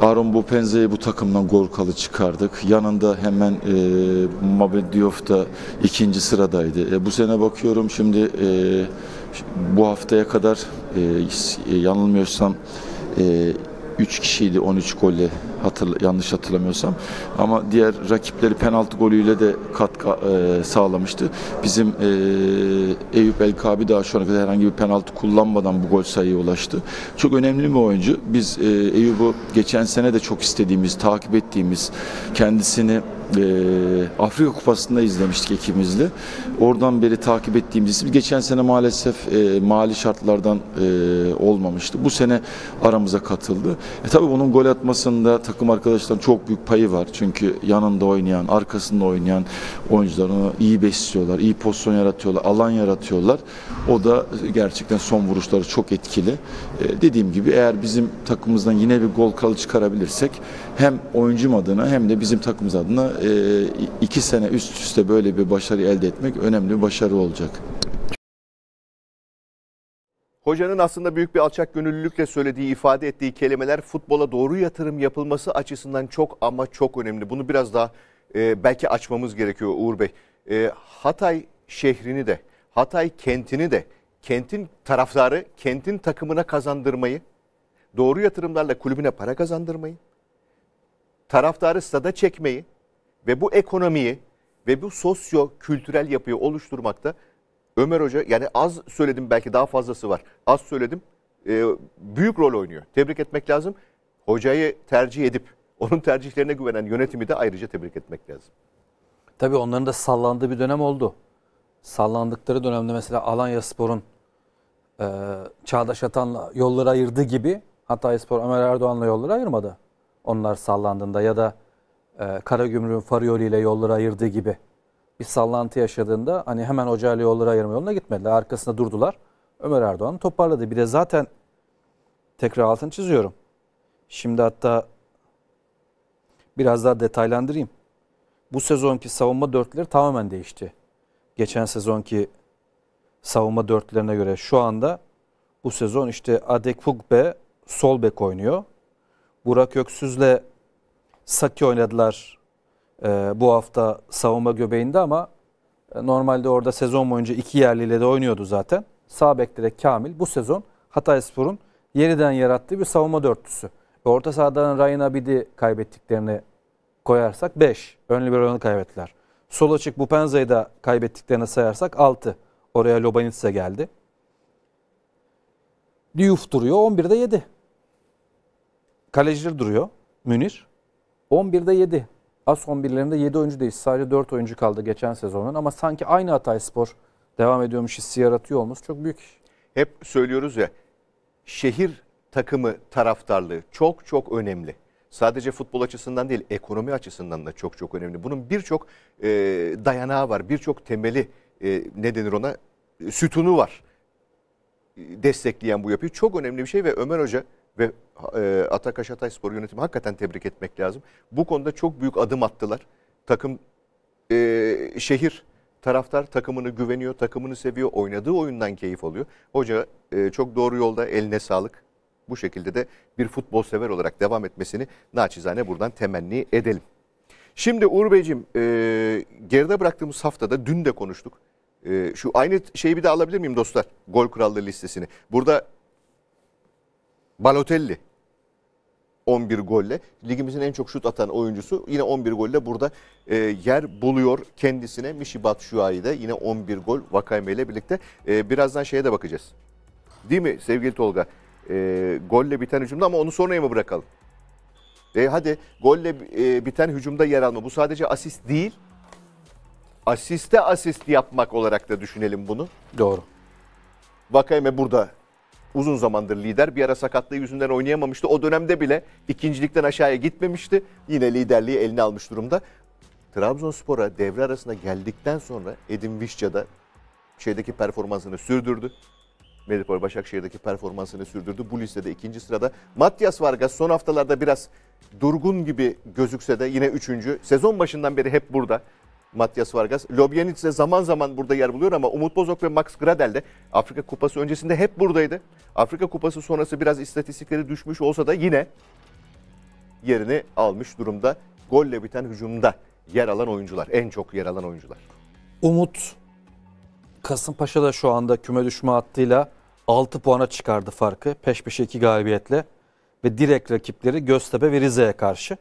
Aaron Bupenza'yı bu takımdan gol kalı çıkardık. Yanında hemen e, Mabed Diop da ikinci sıradaydı. E, bu sene bakıyorum şimdi e, bu haftaya kadar e, e yanılmıyorsam e, 3 kişiydi 13 golle hatırla, yanlış hatırlamıyorsam. Ama diğer rakipleri penaltı golüyle de katkı e, sağlamıştı. Bizim e, Eyüp El Kabi daha şu ana kadar herhangi bir penaltı kullanmadan bu gol sayıya ulaştı. Çok önemli bir oyuncu. Biz e, Eyüp'ü geçen sene de çok istediğimiz, takip ettiğimiz, kendisini e, Afrika Kupası'nda izlemiştik ekibimizle. Oradan beri takip ettiğimiz isim. Geçen sene maalesef e, mali şartlardan e, olmamıştı. Bu sene aramıza katıldı. E, tabii onun gol atmasında takım arkadaşların çok büyük payı var. Çünkü yanında oynayan, arkasında oynayan oyuncular onu iyi besliyorlar, iyi pozisyon yaratıyorlar, alan yaratıyorlar. O da gerçekten son vuruşları çok etkili. E, dediğim gibi eğer bizim takımımızdan yine bir gol kralı çıkarabilirsek hem oyuncum adına hem de bizim takımımız adına e, iki sene üst üste böyle bir başarı elde etmek önemli bir başarı olacak. Hocanın aslında büyük bir alçak gönüllülükle söylediği, ifade ettiği kelimeler futbola doğru yatırım yapılması açısından çok ama çok önemli. Bunu biraz daha e, belki açmamız gerekiyor Uğur Bey. E, Hatay şehrini de, Hatay kentini de, kentin taraftarı, kentin takımına kazandırmayı, doğru yatırımlarla kulübüne para kazandırmayı, taraftarı stada çekmeyi ve bu ekonomiyi ve bu sosyo-kültürel yapıyı oluşturmakta Ömer Hoca yani az söyledim belki daha fazlası var. Az söyledim. E, büyük rol oynuyor. Tebrik etmek lazım. Hocayı tercih edip <laughs> onun tercihlerine güvenen yönetimi de ayrıca tebrik etmek lazım. Tabii onların da sallandığı bir dönem oldu. Sallandıkları dönemde mesela Alanya Spor'un e, Çağdaş Atan'la yolları ayırdığı gibi Hatay Spor Ömer Erdoğan'la yolları ayırmadı. Onlar sallandığında ya da e, Karagümrük'ün Farioli ile yolları ayırdığı gibi bir sallantı yaşadığında hani hemen Hocaeli yolları ayırma yoluna gitmediler. Arkasında durdular. Ömer Erdoğan toparladı. Bir de zaten tekrar altını çiziyorum. Şimdi hatta biraz daha detaylandırayım. Bu sezonki savunma dörtleri tamamen değişti. Geçen sezonki savunma dörtlerine göre şu anda bu sezon işte Adekugbe sol bek oynuyor. Burak Öksüz'le Saki oynadılar e, bu hafta savunma göbeğinde ama e, normalde orada sezon boyunca iki yerliyle de oynuyordu zaten. Sağ bekte de Kamil bu sezon Hatayspor'un yeniden yarattığı bir savunma dörtlüsü. Orta sahadan Ryan Abid'i kaybettiklerini koyarsak 5. Ön libero'nu kaybettiler. Sol açık Bupenza'yı da kaybettiklerini sayarsak 6. Oraya Lobanitsa geldi. Diouf duruyor 11'de 7. Kaleciler duruyor. Münir 11'de 7. As 11'lerinde 7 oyuncu değil sadece 4 oyuncu kaldı geçen sezonun ama sanki aynı Hatay Spor devam ediyormuş hissi yaratıyor olması çok büyük. Hep söylüyoruz ya şehir takımı taraftarlığı çok çok önemli. Sadece futbol açısından değil ekonomi açısından da çok çok önemli. Bunun birçok e, dayanağı var birçok temeli e, ne denir ona e, sütunu var. E, destekleyen bu yapıyı çok önemli bir şey ve Ömer Hoca ve e, Atakaş Spor yönetimi hakikaten tebrik etmek lazım. Bu konuda çok büyük adım attılar. Takım e, şehir taraftar takımını güveniyor, takımını seviyor, oynadığı oyundan keyif alıyor. Hoca e, çok doğru yolda eline sağlık. Bu şekilde de bir futbol sever olarak devam etmesini naçizane buradan temenni edelim. Şimdi Uğur Beyciğim e, geride bıraktığımız haftada dün de konuştuk. E, şu aynı şeyi bir daha alabilir miyim dostlar? Gol kuralları listesini. Burada Balotelli 11 golle ligimizin en çok şut atan oyuncusu yine 11 golle burada e, yer buluyor kendisine. Mişi Batshuayi de yine 11 gol Vakayme ile birlikte. E, birazdan şeye de bakacağız. Değil mi sevgili Tolga? E, golle biten hücumda ama onu sonraya mı bırakalım? E, hadi golle e, biten hücumda yer alma. Bu sadece asist değil. Asiste asist yapmak olarak da düşünelim bunu. Doğru. Vakayme burada uzun zamandır lider. Bir ara sakatlığı yüzünden oynayamamıştı. O dönemde bile ikincilikten aşağıya gitmemişti. Yine liderliği eline almış durumda. Trabzonspor'a devre arasında geldikten sonra Edin Vişça da şeydeki performansını sürdürdü. Medipol Başakşehir'deki performansını sürdürdü. Bu listede ikinci sırada. Matias Vargas son haftalarda biraz durgun gibi gözükse de yine üçüncü. Sezon başından beri hep burada. Matias Vargas. Lobjenitse zaman zaman burada yer buluyor ama Umut Bozok ve Max Gradel de Afrika Kupası öncesinde hep buradaydı. Afrika Kupası sonrası biraz istatistikleri düşmüş olsa da yine yerini almış durumda. Golle biten hücumda yer alan oyuncular, en çok yer alan oyuncular. Umut Kasımpaşa da şu anda küme düşme hattıyla 6 puana çıkardı farkı peş peşe 2 galibiyetle ve direkt rakipleri Göztepe ve Rize'ye karşı.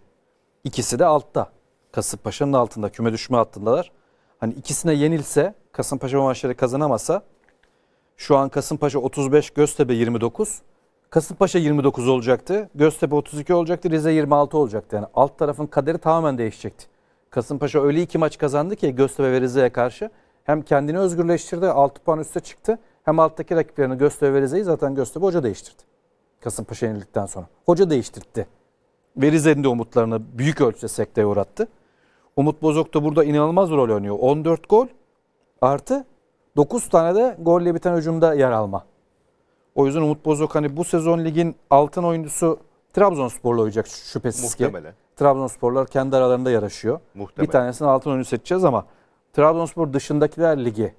İkisi de altta. Kasımpaşa'nın altında küme düşme hattındalar. Hani ikisine yenilse Kasımpaşa maçları kazanamasa şu an Kasımpaşa 35, Göztepe 29. Kasımpaşa 29 olacaktı. Göztepe 32 olacaktı. Rize 26 olacaktı. Yani alt tarafın kaderi tamamen değişecekti. Kasımpaşa öyle iki maç kazandı ki Göztepe ve Rize'ye karşı. Hem kendini özgürleştirdi. 6 puan üste çıktı. Hem alttaki rakiplerini Göztepe ve Rize'yi zaten Göztepe hoca değiştirdi. Kasımpaşa yenildikten sonra. Hoca değiştirdi. Ve Rize'nin de umutlarını büyük ölçüde sekteye uğrattı. Umut Bozok da burada inanılmaz rol oynuyor. 14 gol artı 9 tane de golle biten hücumda yer alma. O yüzden Umut Bozok hani bu sezon ligin altın oyuncusu Trabzonspor'la oynayacak şüphesiz Muhtemelen. ki. Trabzonsporlar kendi aralarında yarışıyor. Muhtemelen. Bir tanesini altın oyuncu seçeceğiz ama Trabzonspor dışındakiler ligi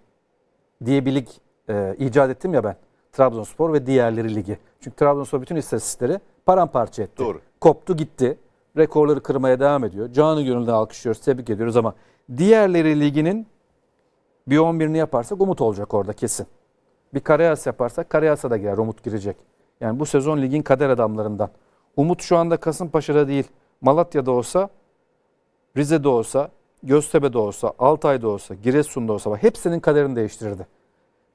diye bir lig e, icat ettim ya ben. Trabzonspor ve diğerleri ligi. Çünkü Trabzonspor bütün istatistikleri paramparça etti. Doğru. Koptu gitti rekorları kırmaya devam ediyor. Canı gönülden alkışlıyoruz, tebrik ediyoruz ama diğerleri liginin bir 11'ini yaparsa Umut olacak orada kesin. Bir Karayas yaparsa Karayas'a da girer, Umut girecek. Yani bu sezon ligin kader adamlarından. Umut şu anda Kasımpaşa'da değil, Malatya'da olsa, Rize'de olsa, Göztepe'de olsa, Altay'da olsa, Giresun'da olsa hepsinin kaderini değiştirirdi.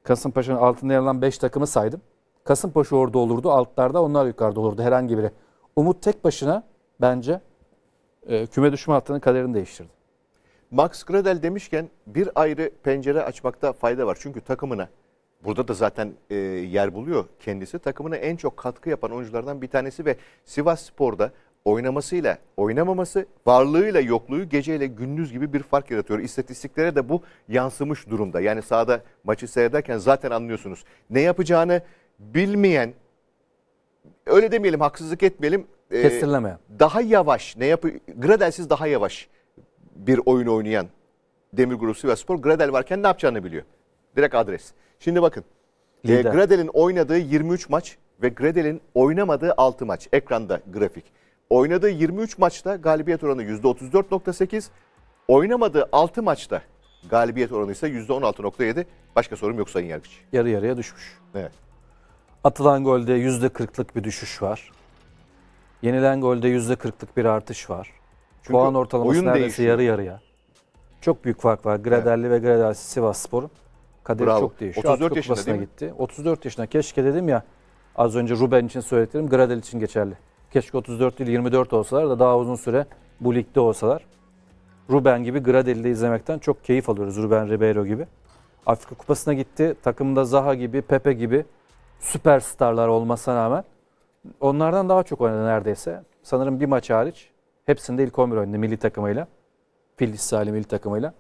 Kasımpaşa'nın altında yer alan 5 takımı saydım. Kasımpaşa orada olurdu, altlarda onlar yukarıda olurdu herhangi biri. Umut tek başına bence e, küme düşme hattının kaderini değiştirdi. Max Gradel demişken bir ayrı pencere açmakta fayda var. Çünkü takımına burada da zaten e, yer buluyor kendisi. Takımına en çok katkı yapan oyunculardan bir tanesi ve Sivas Spor'da oynamasıyla oynamaması, varlığıyla yokluğu geceyle gündüz gibi bir fark yaratıyor. İstatistiklere de bu yansımış durumda. Yani sahada maçı seyrederken zaten anlıyorsunuz. Ne yapacağını bilmeyen, öyle demeyelim haksızlık etmeyelim e, Kestirleme. daha yavaş ne yapıyor? Gradelsiz daha yavaş bir oyun oynayan Demir Grubu Sivasspor Gradel varken ne yapacağını biliyor. Direkt adres. Şimdi bakın. E, Gradel'in oynadığı 23 maç ve Gradel'in oynamadığı 6 maç. Ekranda grafik. Oynadığı 23 maçta galibiyet oranı %34.8. Oynamadığı 6 maçta galibiyet oranı ise %16.7. Başka sorum yok Sayın Yargıç. Yarı yarıya düşmüş. Evet. Atılan golde %40'lık bir düşüş var. Yenilen golde yüzde %40'lık bir artış var. Çünkü Puan ortalaması oyun neredeyse değişiyor. yarı yarıya. Çok büyük fark var. Gradelli evet. ve Gradel Sivas Spor'un kaderi çok değişiyor. 34 Artık yaşında değil mi? gitti. 34 yaşında. Keşke dedim ya az önce Ruben için söylediklerim Gradel için geçerli. Keşke 34 değil 24 olsalar da daha uzun süre bu ligde olsalar. Ruben gibi Gradel'i de izlemekten çok keyif alıyoruz. Ruben Ribeiro gibi. Afrika Kupası'na gitti. Takımda Zaha gibi, Pepe gibi süperstarlar olmasına rağmen Onlardan daha çok oynadı neredeyse. Sanırım bir maç hariç. Hepsinde ilk 11 oynadı milli takımıyla. Filistinli milli takımıyla.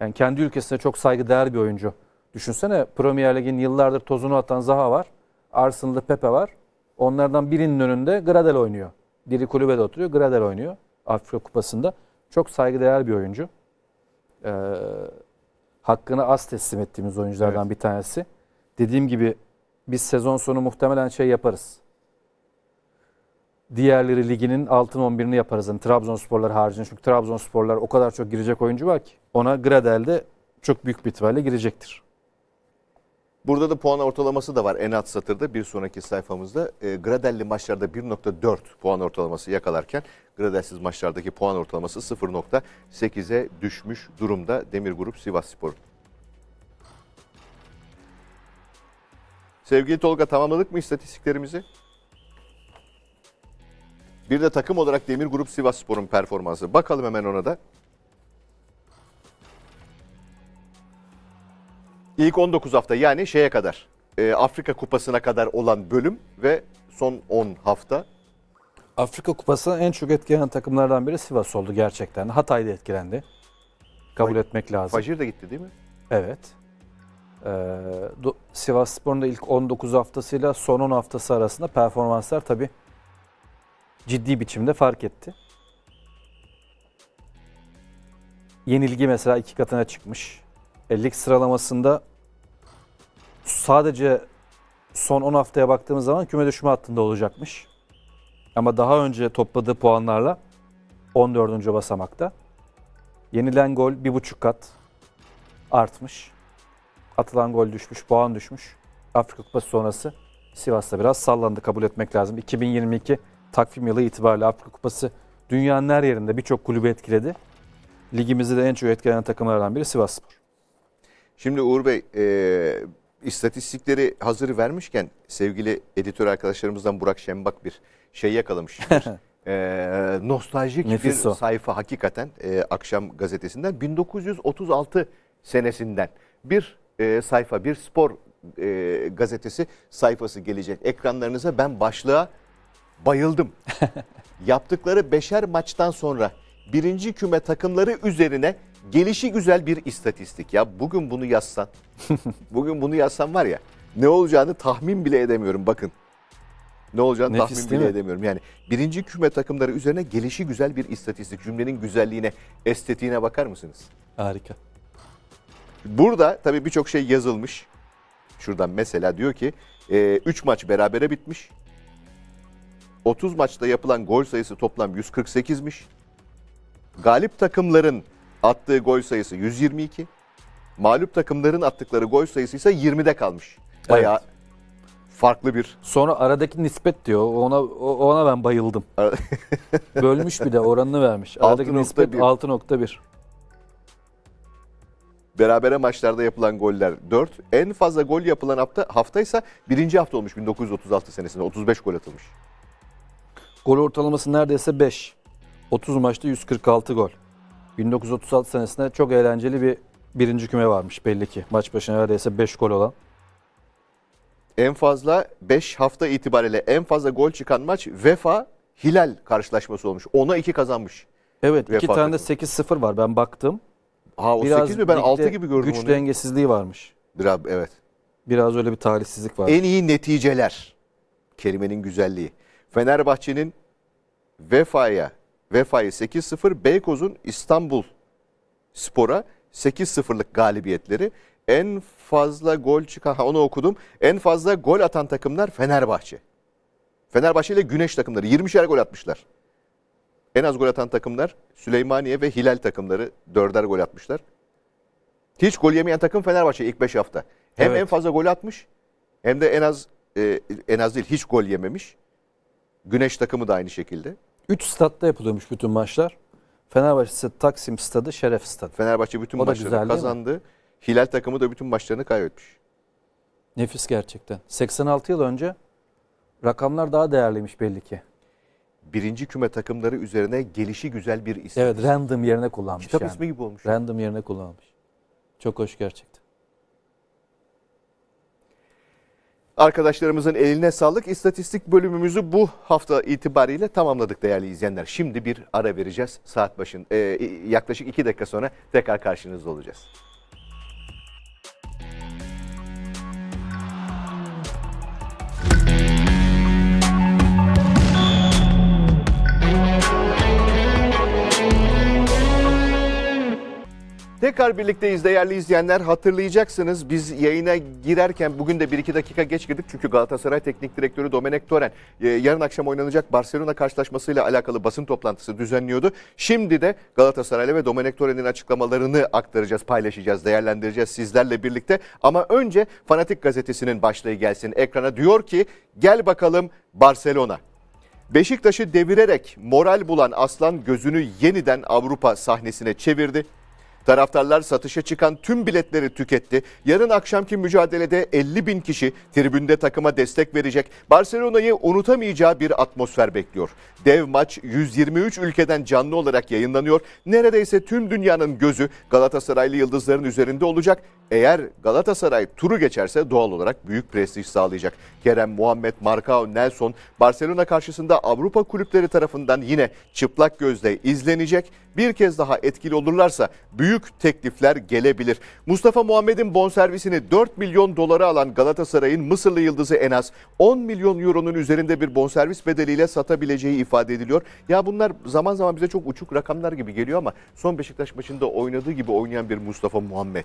Yani kendi ülkesine çok saygı değer bir oyuncu. Düşünsene Premier Lig'in yıllardır tozunu atan Zaha var. Arsenal'da Pepe var. Onlardan birinin önünde Gradel oynuyor. Biri kulübede oturuyor, Gradel oynuyor. Afrika Kupası'nda. Çok saygıdeğer bir oyuncu. Ee, hakkını az teslim ettiğimiz oyunculardan evet. bir tanesi. Dediğim gibi biz sezon sonu muhtemelen şey yaparız diğerleri liginin altın 11'ini yaparız. Yani Trabzonsporlar haricinde çünkü Trabzonsporlar o kadar çok girecek oyuncu var ki. Ona Gradel'de çok büyük bir ihtimalle girecektir. Burada da puan ortalaması da var en alt satırda bir sonraki sayfamızda. E, Gradel'li maçlarda 1.4 puan ortalaması yakalarken Gradel'siz maçlardaki puan ortalaması 0.8'e düşmüş durumda Demir Grup Sivas Spor. Sevgili Tolga tamamladık mı istatistiklerimizi? Bir de takım olarak Demir Grup Sivas Spor'un performansı. Bakalım hemen ona da. İlk 19 hafta yani şeye kadar e, Afrika Kupası'na kadar olan bölüm ve son 10 hafta. Afrika Kupası'na en çok etkilenen takımlardan biri Sivas oldu gerçekten. Hatay da etkilendi. Kabul Faj etmek lazım. Fajir de gitti değil mi? Evet. Ee, Sivas Spor'un da ilk 19 haftasıyla son 10 haftası arasında performanslar tabii ciddi biçimde fark etti. Yenilgi mesela iki katına çıkmış. Lig sıralamasında sadece son 10 haftaya baktığımız zaman küme düşme hattında olacakmış. Ama daha önce topladığı puanlarla 14. basamakta. Yenilen gol bir buçuk kat artmış. Atılan gol düşmüş, puan düşmüş. Afrika Kupası sonrası Sivas'ta biraz sallandı kabul etmek lazım. 2022 takvim yılı itibariyle Afrika Kupası dünyanın her yerinde birçok kulübü etkiledi. Ligimizi de en çok etkileyen takımlardan biri Sivasspor. Şimdi Uğur Bey, e, istatistikleri hazır vermişken sevgili editör arkadaşlarımızdan Burak Şembak bir şey yakalamış. <laughs> e, nostaljik Nefis bir o. sayfa hakikaten e, akşam gazetesinden 1936 senesinden bir e, sayfa bir spor e, gazetesi sayfası gelecek ekranlarınıza ben başlığa bayıldım. <laughs> Yaptıkları beşer maçtan sonra birinci küme takımları üzerine gelişi güzel bir istatistik. Ya bugün bunu yazsan, <laughs> bugün bunu yazsan var ya ne olacağını tahmin bile edemiyorum bakın. Ne olacağını Nefis, tahmin bile mi? edemiyorum. Yani birinci küme takımları üzerine gelişi güzel bir istatistik. Cümlenin güzelliğine, estetiğine bakar mısınız? Harika. Burada tabii birçok şey yazılmış. Şuradan mesela diyor ki 3 e, maç berabere bitmiş. 30 maçta yapılan gol sayısı toplam 148'miş. Galip takımların attığı gol sayısı 122. Mağlup takımların attıkları gol sayısı ise 20'de kalmış. Bayağı evet. farklı bir. Sonra aradaki nispet diyor. Ona ona ben bayıldım. <laughs> <laughs> Bölmüş bir de oranını vermiş. Aradaki 6. nispet 6.1. Berabere maçlarda yapılan goller 4. En fazla gol yapılan hafta, hafta ise birinci hafta olmuş 1936 senesinde 35 gol atılmış. Gol ortalaması neredeyse 5. 30 maçta 146 gol. 1936 senesinde çok eğlenceli bir birinci küme varmış belli ki. Maç başına neredeyse 5 gol olan. En fazla 5 hafta itibariyle en fazla gol çıkan maç Vefa Hilal karşılaşması olmuş. Ona 2 kazanmış. Evet Vefa tane de 8-0 var ben baktım. Ha o Biraz 8 mi ben 6 gibi gördüm güç onu. Güç dengesizliği varmış. Biraz evet. Biraz öyle bir talihsizlik var. En iyi neticeler. Kelimenin güzelliği. Fenerbahçe'nin Vefa'ya, Vefa'yı 8-0, Beykoz'un İstanbul Spor'a 8-0'lık galibiyetleri. En fazla gol çıkan, onu okudum. En fazla gol atan takımlar Fenerbahçe. Fenerbahçe ile Güneş takımları 20'şer gol atmışlar. En az gol atan takımlar Süleymaniye ve Hilal takımları 4'er gol atmışlar. Hiç gol yemeyen takım Fenerbahçe ilk 5 hafta. Hem evet. en fazla gol atmış hem de en az e, en az değil hiç gol yememiş. Güneş takımı da aynı şekilde. 3 statta yapılıyormuş bütün maçlar. Fenerbahçe Taksim Stadı, Şeref Stadı. Fenerbahçe bütün o maçları güzel, kazandı. Hilal takımı da bütün maçlarını kaybetmiş. Nefis gerçekten. 86 yıl önce rakamlar daha değerliymiş belli ki. Birinci küme takımları üzerine gelişi güzel bir isim. Evet random yerine kullanmış. Kitap yani. ismi gibi olmuş. Random yerine kullanmış. Çok hoş gerçekten. Arkadaşlarımızın eline sağlık. İstatistik bölümümüzü bu hafta itibariyle tamamladık değerli izleyenler. Şimdi bir ara vereceğiz. Saat başın e, yaklaşık iki dakika sonra tekrar karşınızda olacağız. Tekrar birlikteyiz değerli izleyenler. Hatırlayacaksınız biz yayına girerken bugün de 1-2 dakika geç girdik. Çünkü Galatasaray Teknik Direktörü Domenek Toren e, yarın akşam oynanacak Barcelona karşılaşmasıyla alakalı basın toplantısı düzenliyordu. Şimdi de Galatasaray'la ve Domenek Toren'in açıklamalarını aktaracağız, paylaşacağız, değerlendireceğiz sizlerle birlikte. Ama önce Fanatik Gazetesi'nin başlığı gelsin ekrana. Diyor ki gel bakalım Barcelona. Beşiktaş'ı devirerek moral bulan Aslan gözünü yeniden Avrupa sahnesine çevirdi. Taraftarlar satışa çıkan tüm biletleri tüketti. Yarın akşamki mücadelede 50 bin kişi tribünde takıma destek verecek. Barcelona'yı unutamayacağı bir atmosfer bekliyor. Dev maç 123 ülkeden canlı olarak yayınlanıyor. Neredeyse tüm dünyanın gözü Galatasaraylı yıldızların üzerinde olacak. Eğer Galatasaray turu geçerse doğal olarak büyük prestij sağlayacak. Kerem Muhammed, Marcao, Nelson Barcelona karşısında Avrupa kulüpleri tarafından yine çıplak gözle izlenecek. Bir kez daha etkili olurlarsa büyük büyük teklifler gelebilir. Mustafa Muhammed'in bonservisini 4 milyon dolara alan Galatasaray'ın Mısırlı yıldızı en az 10 milyon euronun üzerinde bir bonservis bedeliyle satabileceği ifade ediliyor. Ya bunlar zaman zaman bize çok uçuk rakamlar gibi geliyor ama son Beşiktaş maçında oynadığı gibi oynayan bir Mustafa Muhammed.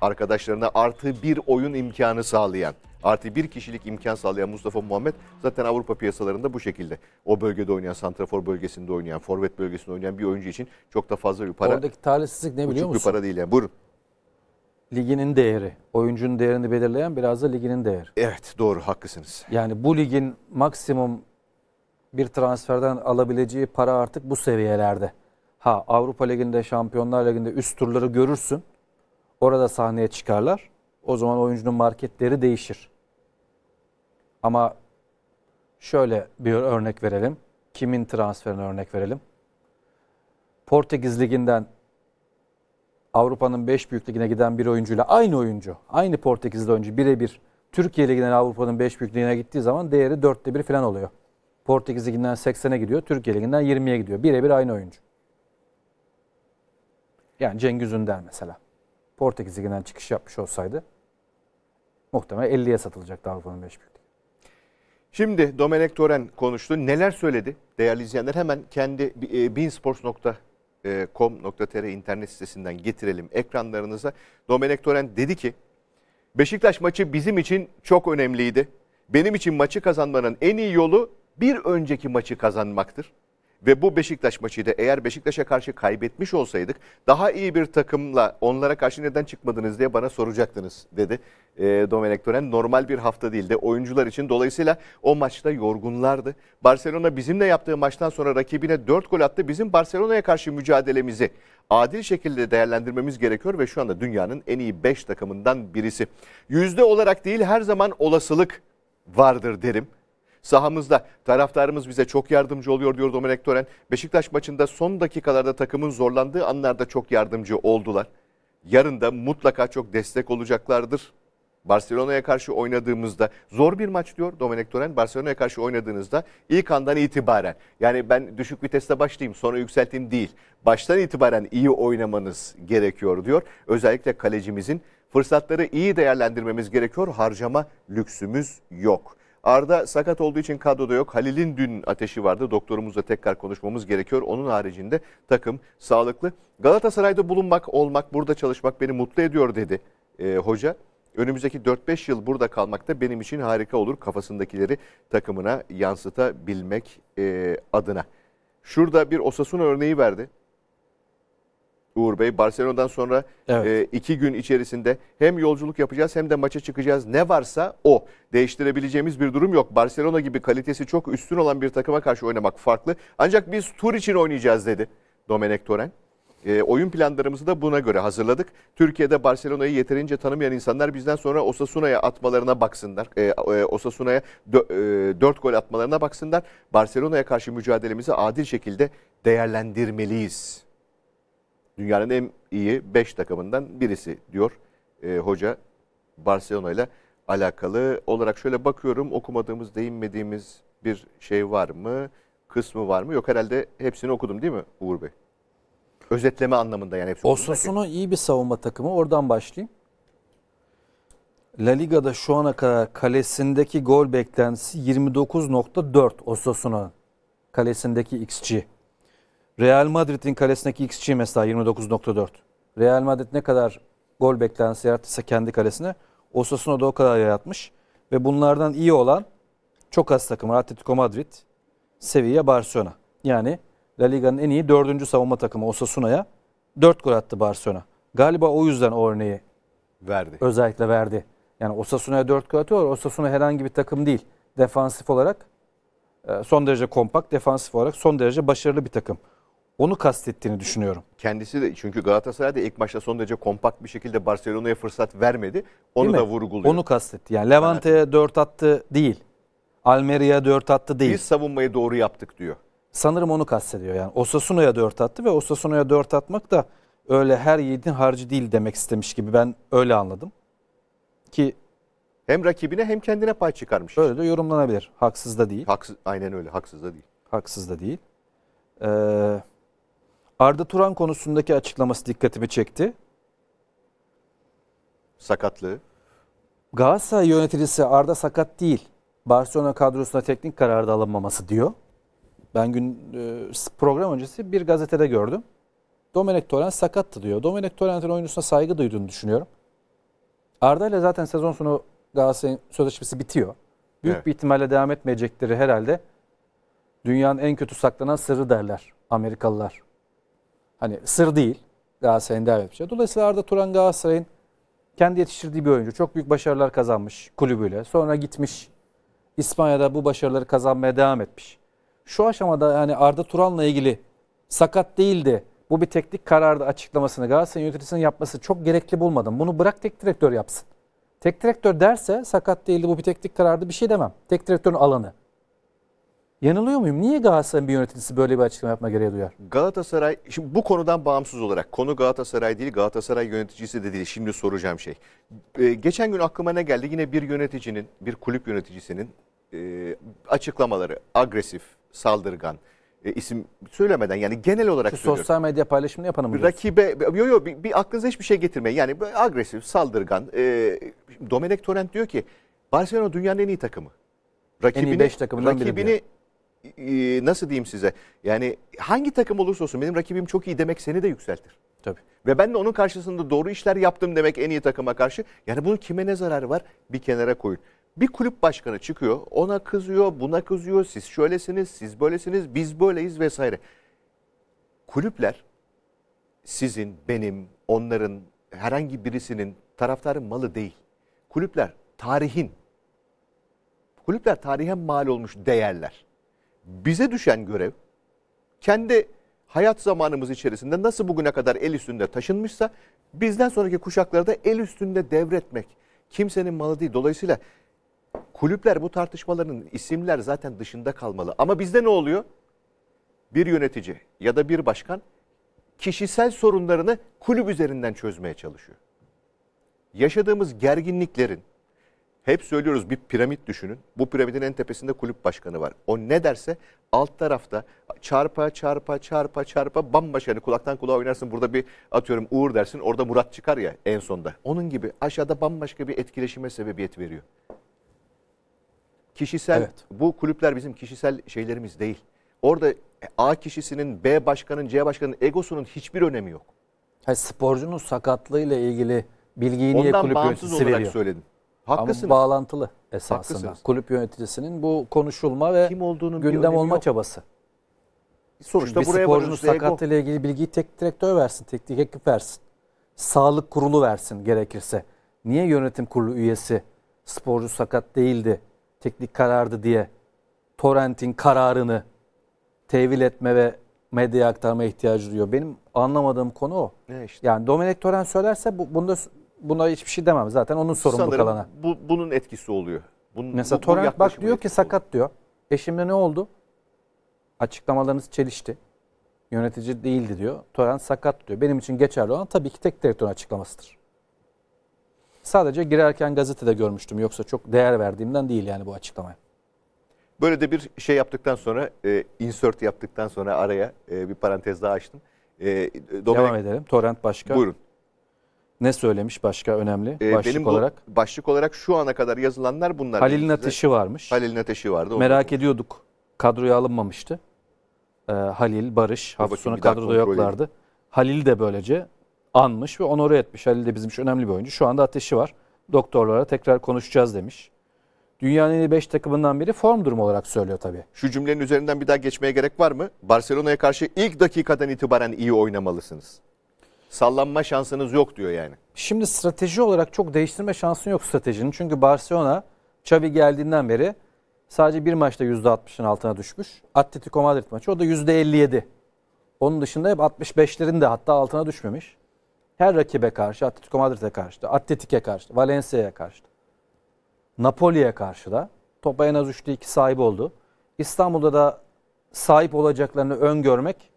Arkadaşlarına artı bir oyun imkanı sağlayan Artı bir kişilik imkan sağlayan Mustafa Muhammed zaten Avrupa piyasalarında bu şekilde. O bölgede oynayan, Santrafor bölgesinde oynayan, Forvet bölgesinde oynayan bir oyuncu için çok da fazla bir para. Oradaki talihsizlik ne biliyor musun? bir para değil yani. Buyurun. Liginin değeri, oyuncunun değerini belirleyen biraz da liginin değeri. Evet doğru haklısınız. Yani bu ligin maksimum bir transferden alabileceği para artık bu seviyelerde. Ha Avrupa Ligi'nde, Şampiyonlar Ligi'nde üst turları görürsün. Orada sahneye çıkarlar. O zaman oyuncunun marketleri değişir. Ama şöyle bir örnek verelim. Kimin transferine örnek verelim? Portekiz Ligi'nden Avrupa'nın 5 büyük ligine giden bir oyuncuyla aynı oyuncu, aynı Portekizli oyuncu birebir Türkiye Ligi'nden Avrupa'nın 5 büyük ligine gittiği zaman değeri 4'te 1 falan oluyor. Portekiz Ligi'nden 80'e gidiyor, Türkiye Ligi'nden 20'ye gidiyor. Birebir aynı oyuncu. Yani Cengiz Ünder mesela. Portekiz Ligi'nden çıkış yapmış olsaydı muhtemelen 50'ye satılacaktı Avrupa'nın 5 büyük Şimdi Domenek Toren konuştu. Neler söyledi değerli izleyenler? Hemen kendi e, beansports.com.tr e, internet sitesinden getirelim ekranlarınıza. Domenek Toren dedi ki Beşiktaş maçı bizim için çok önemliydi. Benim için maçı kazanmanın en iyi yolu bir önceki maçı kazanmaktır. Ve bu Beşiktaş maçı da eğer Beşiktaş'a karşı kaybetmiş olsaydık daha iyi bir takımla onlara karşı neden çıkmadınız diye bana soracaktınız dedi e, Domenek Toren. Normal bir hafta değildi oyuncular için. Dolayısıyla o maçta yorgunlardı. Barcelona bizimle yaptığı maçtan sonra rakibine 4 gol attı. Bizim Barcelona'ya karşı mücadelemizi adil şekilde değerlendirmemiz gerekiyor ve şu anda dünyanın en iyi 5 takımından birisi. Yüzde olarak değil her zaman olasılık vardır derim. Sahamızda taraftarımız bize çok yardımcı oluyor diyor Dominik Tören. Beşiktaş maçında son dakikalarda takımın zorlandığı anlarda çok yardımcı oldular. Yarın da mutlaka çok destek olacaklardır. Barcelona'ya karşı oynadığımızda zor bir maç diyor Domenek Toren. Barcelona'ya karşı oynadığınızda ilk andan itibaren yani ben düşük viteste başlayayım sonra yükselteyim değil. Baştan itibaren iyi oynamanız gerekiyor diyor. Özellikle kalecimizin fırsatları iyi değerlendirmemiz gerekiyor. Harcama lüksümüz yok. Arda sakat olduğu için kadroda yok. Halil'in dün ateşi vardı. Doktorumuzla tekrar konuşmamız gerekiyor. Onun haricinde takım sağlıklı. Galatasaray'da bulunmak, olmak, burada çalışmak beni mutlu ediyor dedi e, hoca. Önümüzdeki 4-5 yıl burada kalmak da benim için harika olur kafasındakileri takımına yansıtabilmek e, adına. Şurada bir Osasuna örneği verdi. Uğur Bey. Barcelona'dan sonra evet. e, iki gün içerisinde hem yolculuk yapacağız hem de maça çıkacağız. Ne varsa o. Değiştirebileceğimiz bir durum yok. Barcelona gibi kalitesi çok üstün olan bir takıma karşı oynamak farklı. Ancak biz tur için oynayacağız dedi Domenek Toren. E, oyun planlarımızı da buna göre hazırladık. Türkiye'de Barcelona'yı yeterince tanımayan insanlar bizden sonra Osasuna'ya atmalarına baksınlar. E, e, Osasuna'ya 4 dö, e, gol atmalarına baksınlar. Barcelona'ya karşı mücadelemizi adil şekilde değerlendirmeliyiz dünyanın en iyi 5 takımından birisi diyor e, hoca Barcelona ile alakalı olarak şöyle bakıyorum okumadığımız değinmediğimiz bir şey var mı kısmı var mı yok herhalde hepsini okudum değil mi Uğur Bey? Özetleme anlamında yani hepsi. Osasuna iyi bir savunma takımı oradan başlayayım. La Liga'da şu ana kadar kalesindeki gol beklentisi 29.4 Osasuna kalesindeki XG. Real Madrid'in kalesindeki XG mesela 29.4. Real Madrid ne kadar gol beklentisi yarattıysa kendi kalesine Osasuna da o kadar yaratmış. Ve bunlardan iyi olan çok az takım Atletico Madrid, Sevilla, Barcelona. Yani La Liga'nın en iyi dördüncü savunma takımı Osasuna'ya dört gol attı Barcelona. Galiba o yüzden o örneği verdi. Özellikle verdi. Yani Osasuna'ya dört gol atıyor. Osasuna herhangi bir takım değil. Defansif olarak e, son derece kompakt, defansif olarak son derece başarılı bir takım. Onu kastettiğini düşünüyorum. Kendisi de çünkü Galatasaray da ilk maçta son derece kompakt bir şekilde Barcelona'ya fırsat vermedi. Onu da vurguluyor. Onu kastetti. Yani Levante'ye 4 attı değil. Almeria 4 attı değil. Biz savunmayı doğru yaptık diyor. Sanırım onu kastediyor. Yani Osasuna'ya 4 attı ve Osasuna'ya 4 atmak da öyle her yiğidin harcı değil demek istemiş gibi ben öyle anladım. Ki hem rakibine hem kendine pay çıkarmış. Öyle de yorumlanabilir. Haksız da değil. Haksız, aynen öyle. Haksız da değil. Haksız da değil. Ee, Arda Turan konusundaki açıklaması dikkatimi çekti. Sakatlığı. Galatasaray yöneticisi Arda sakat değil. Barcelona kadrosuna teknik da alınmaması diyor. Ben gün e, program öncesi bir gazetede gördüm. Domenek Torrent sakattı diyor. Domenek Torrent'in oyuncusuna saygı duyduğunu düşünüyorum. Arda ile zaten sezon sonu Galatasaray'ın sözleşmesi bitiyor. Büyük evet. bir ihtimalle devam etmeyecekleri herhalde dünyanın en kötü saklanan sırrı derler Amerikalılar. Hani sır değil. Galatasaray'ın devam edeceği. Dolayısıyla Arda Turan Galatasaray'ın kendi yetiştirdiği bir oyuncu. Çok büyük başarılar kazanmış kulübüyle. Sonra gitmiş İspanya'da bu başarıları kazanmaya devam etmiş. Şu aşamada yani Arda Turan'la ilgili sakat değildi. Bu bir teknik karardı açıklamasını Galatasaray yöneticisinin yapması çok gerekli bulmadım. Bunu bırak tek direktör yapsın. Tek direktör derse sakat değildi bu bir teknik karardı bir şey demem. Tek direktörün alanı. Yanılıyor muyum? Niye Galatasaray'ın bir yöneticisi böyle bir açıklama yapma gereği duyar? Galatasaray, şimdi bu konudan bağımsız olarak, konu Galatasaray değil, Galatasaray yöneticisi de değil. Şimdi soracağım şey. Ee, geçen gün aklıma ne geldi? Yine bir yöneticinin, bir kulüp yöneticisinin e, açıklamaları agresif, saldırgan, e, isim söylemeden yani genel olarak Şu Sosyal medya paylaşımını yapanı mı Rakibe, yok yok bir, bir aklınıza hiçbir şey getirmeyin. Yani agresif, saldırgan. E, Domenek Torrent diyor ki Barcelona dünyanın en iyi takımı. Rakibini, en iyi 5 takımından rakibini, biri. Diyor nasıl diyeyim size? Yani hangi takım olursa olsun benim rakibim çok iyi demek seni de yükseltir. Tabii. Ve ben de onun karşısında doğru işler yaptım demek en iyi takıma karşı. Yani bunun kime ne zararı var? Bir kenara koyun. Bir kulüp başkanı çıkıyor, ona kızıyor, buna kızıyor. Siz şöylesiniz, siz böylesiniz, biz böyleyiz vesaire. Kulüpler sizin, benim, onların herhangi birisinin taraftarın malı değil. Kulüpler tarihin kulüpler tarihe mal olmuş değerler bize düşen görev kendi hayat zamanımız içerisinde nasıl bugüne kadar el üstünde taşınmışsa bizden sonraki kuşaklara da el üstünde devretmek. Kimsenin malı değil. Dolayısıyla kulüpler bu tartışmaların isimler zaten dışında kalmalı. Ama bizde ne oluyor? Bir yönetici ya da bir başkan kişisel sorunlarını kulüp üzerinden çözmeye çalışıyor. Yaşadığımız gerginliklerin, hep söylüyoruz bir piramit düşünün. Bu piramidin en tepesinde kulüp başkanı var. O ne derse alt tarafta çarpa çarpa çarpa çarpa bambaşka yani kulaktan kulağa oynarsın. Burada bir atıyorum Uğur dersin orada Murat çıkar ya en sonda. Onun gibi aşağıda bambaşka bir etkileşime sebebiyet veriyor. Kişisel evet. bu kulüpler bizim kişisel şeylerimiz değil. Orada A kişisinin, B başkanın, C başkanın egosunun hiçbir önemi yok. Yani sporcunun sakatlığıyla ilgili bilgiyi niye kulüp yöneticisi veriyor? Ondan bağımsız olarak söyledim. Haklısınız. Ama bağlantılı esasında. Haklısınız. Kulüp yöneticisinin bu konuşulma ve Kim olduğunun gündem olma yok. çabası. Sonuçta Çünkü buraya bir sporcunun sakatlığıyla ilgili bilgiyi tek direktör versin, teknik ekip versin. Sağlık kurulu versin gerekirse. Niye yönetim kurulu üyesi sporcu sakat değildi, teknik karardı diye torrentin kararını tevil etme ve medyaya aktarma ihtiyacı duyuyor. Benim anlamadığım konu o. Ne işte. Yani Dominik Torrent söylerse bu, bunda buna hiçbir şey demem zaten onun sorumlu Sanırım kalana. Bu, bunun etkisi oluyor. Bunun, Mesela bu, Torrent bak diyor ki sakat oluyor. diyor. E ne oldu? Açıklamalarınız çelişti. Yönetici değildi diyor. Torrent sakat diyor. Benim için geçerli olan tabii ki tek direktörün açıklamasıdır. Sadece girerken gazetede görmüştüm. Yoksa çok değer verdiğimden değil yani bu açıklamaya. Böyle de bir şey yaptıktan sonra, e, insert yaptıktan sonra araya e, bir parantez daha açtım. E, Dominik... Devam edelim. Torrent başka. Buyurun. Ne söylemiş başka önemli ee, başlık benim bu, olarak? Başlık olarak şu ana kadar yazılanlar bunlar. Halil'in ateşi varmış. Halil'in ateşi vardı. Merak oldu. ediyorduk. Kadroya alınmamıştı. Ee, Halil, Barış hafta sonu kadroda yoklardı. Halil de böylece anmış ve onore etmiş. Halil de bizim için önemli bir oyuncu. Şu anda ateşi var. Doktorlara tekrar konuşacağız demiş. Dünyanın en iyi 5 takımından biri form durumu olarak söylüyor tabii. Şu cümlenin üzerinden bir daha geçmeye gerek var mı? Barcelona'ya karşı ilk dakikadan itibaren iyi oynamalısınız sallanma şansınız yok diyor yani. Şimdi strateji olarak çok değiştirme şansın yok stratejinin. Çünkü Barcelona Xavi geldiğinden beri sadece bir maçta %60'ın altına düşmüş. Atletico Madrid maçı o da %57. Onun dışında hep 65'lerin de hatta altına düşmemiş. Her rakibe karşı, Atletico Madrid'e karşı, Atletik'e karşı, Valencia'ya karşı, Napoli'ye karşı da topa en az 3'te 2 sahip oldu. İstanbul'da da sahip olacaklarını öngörmek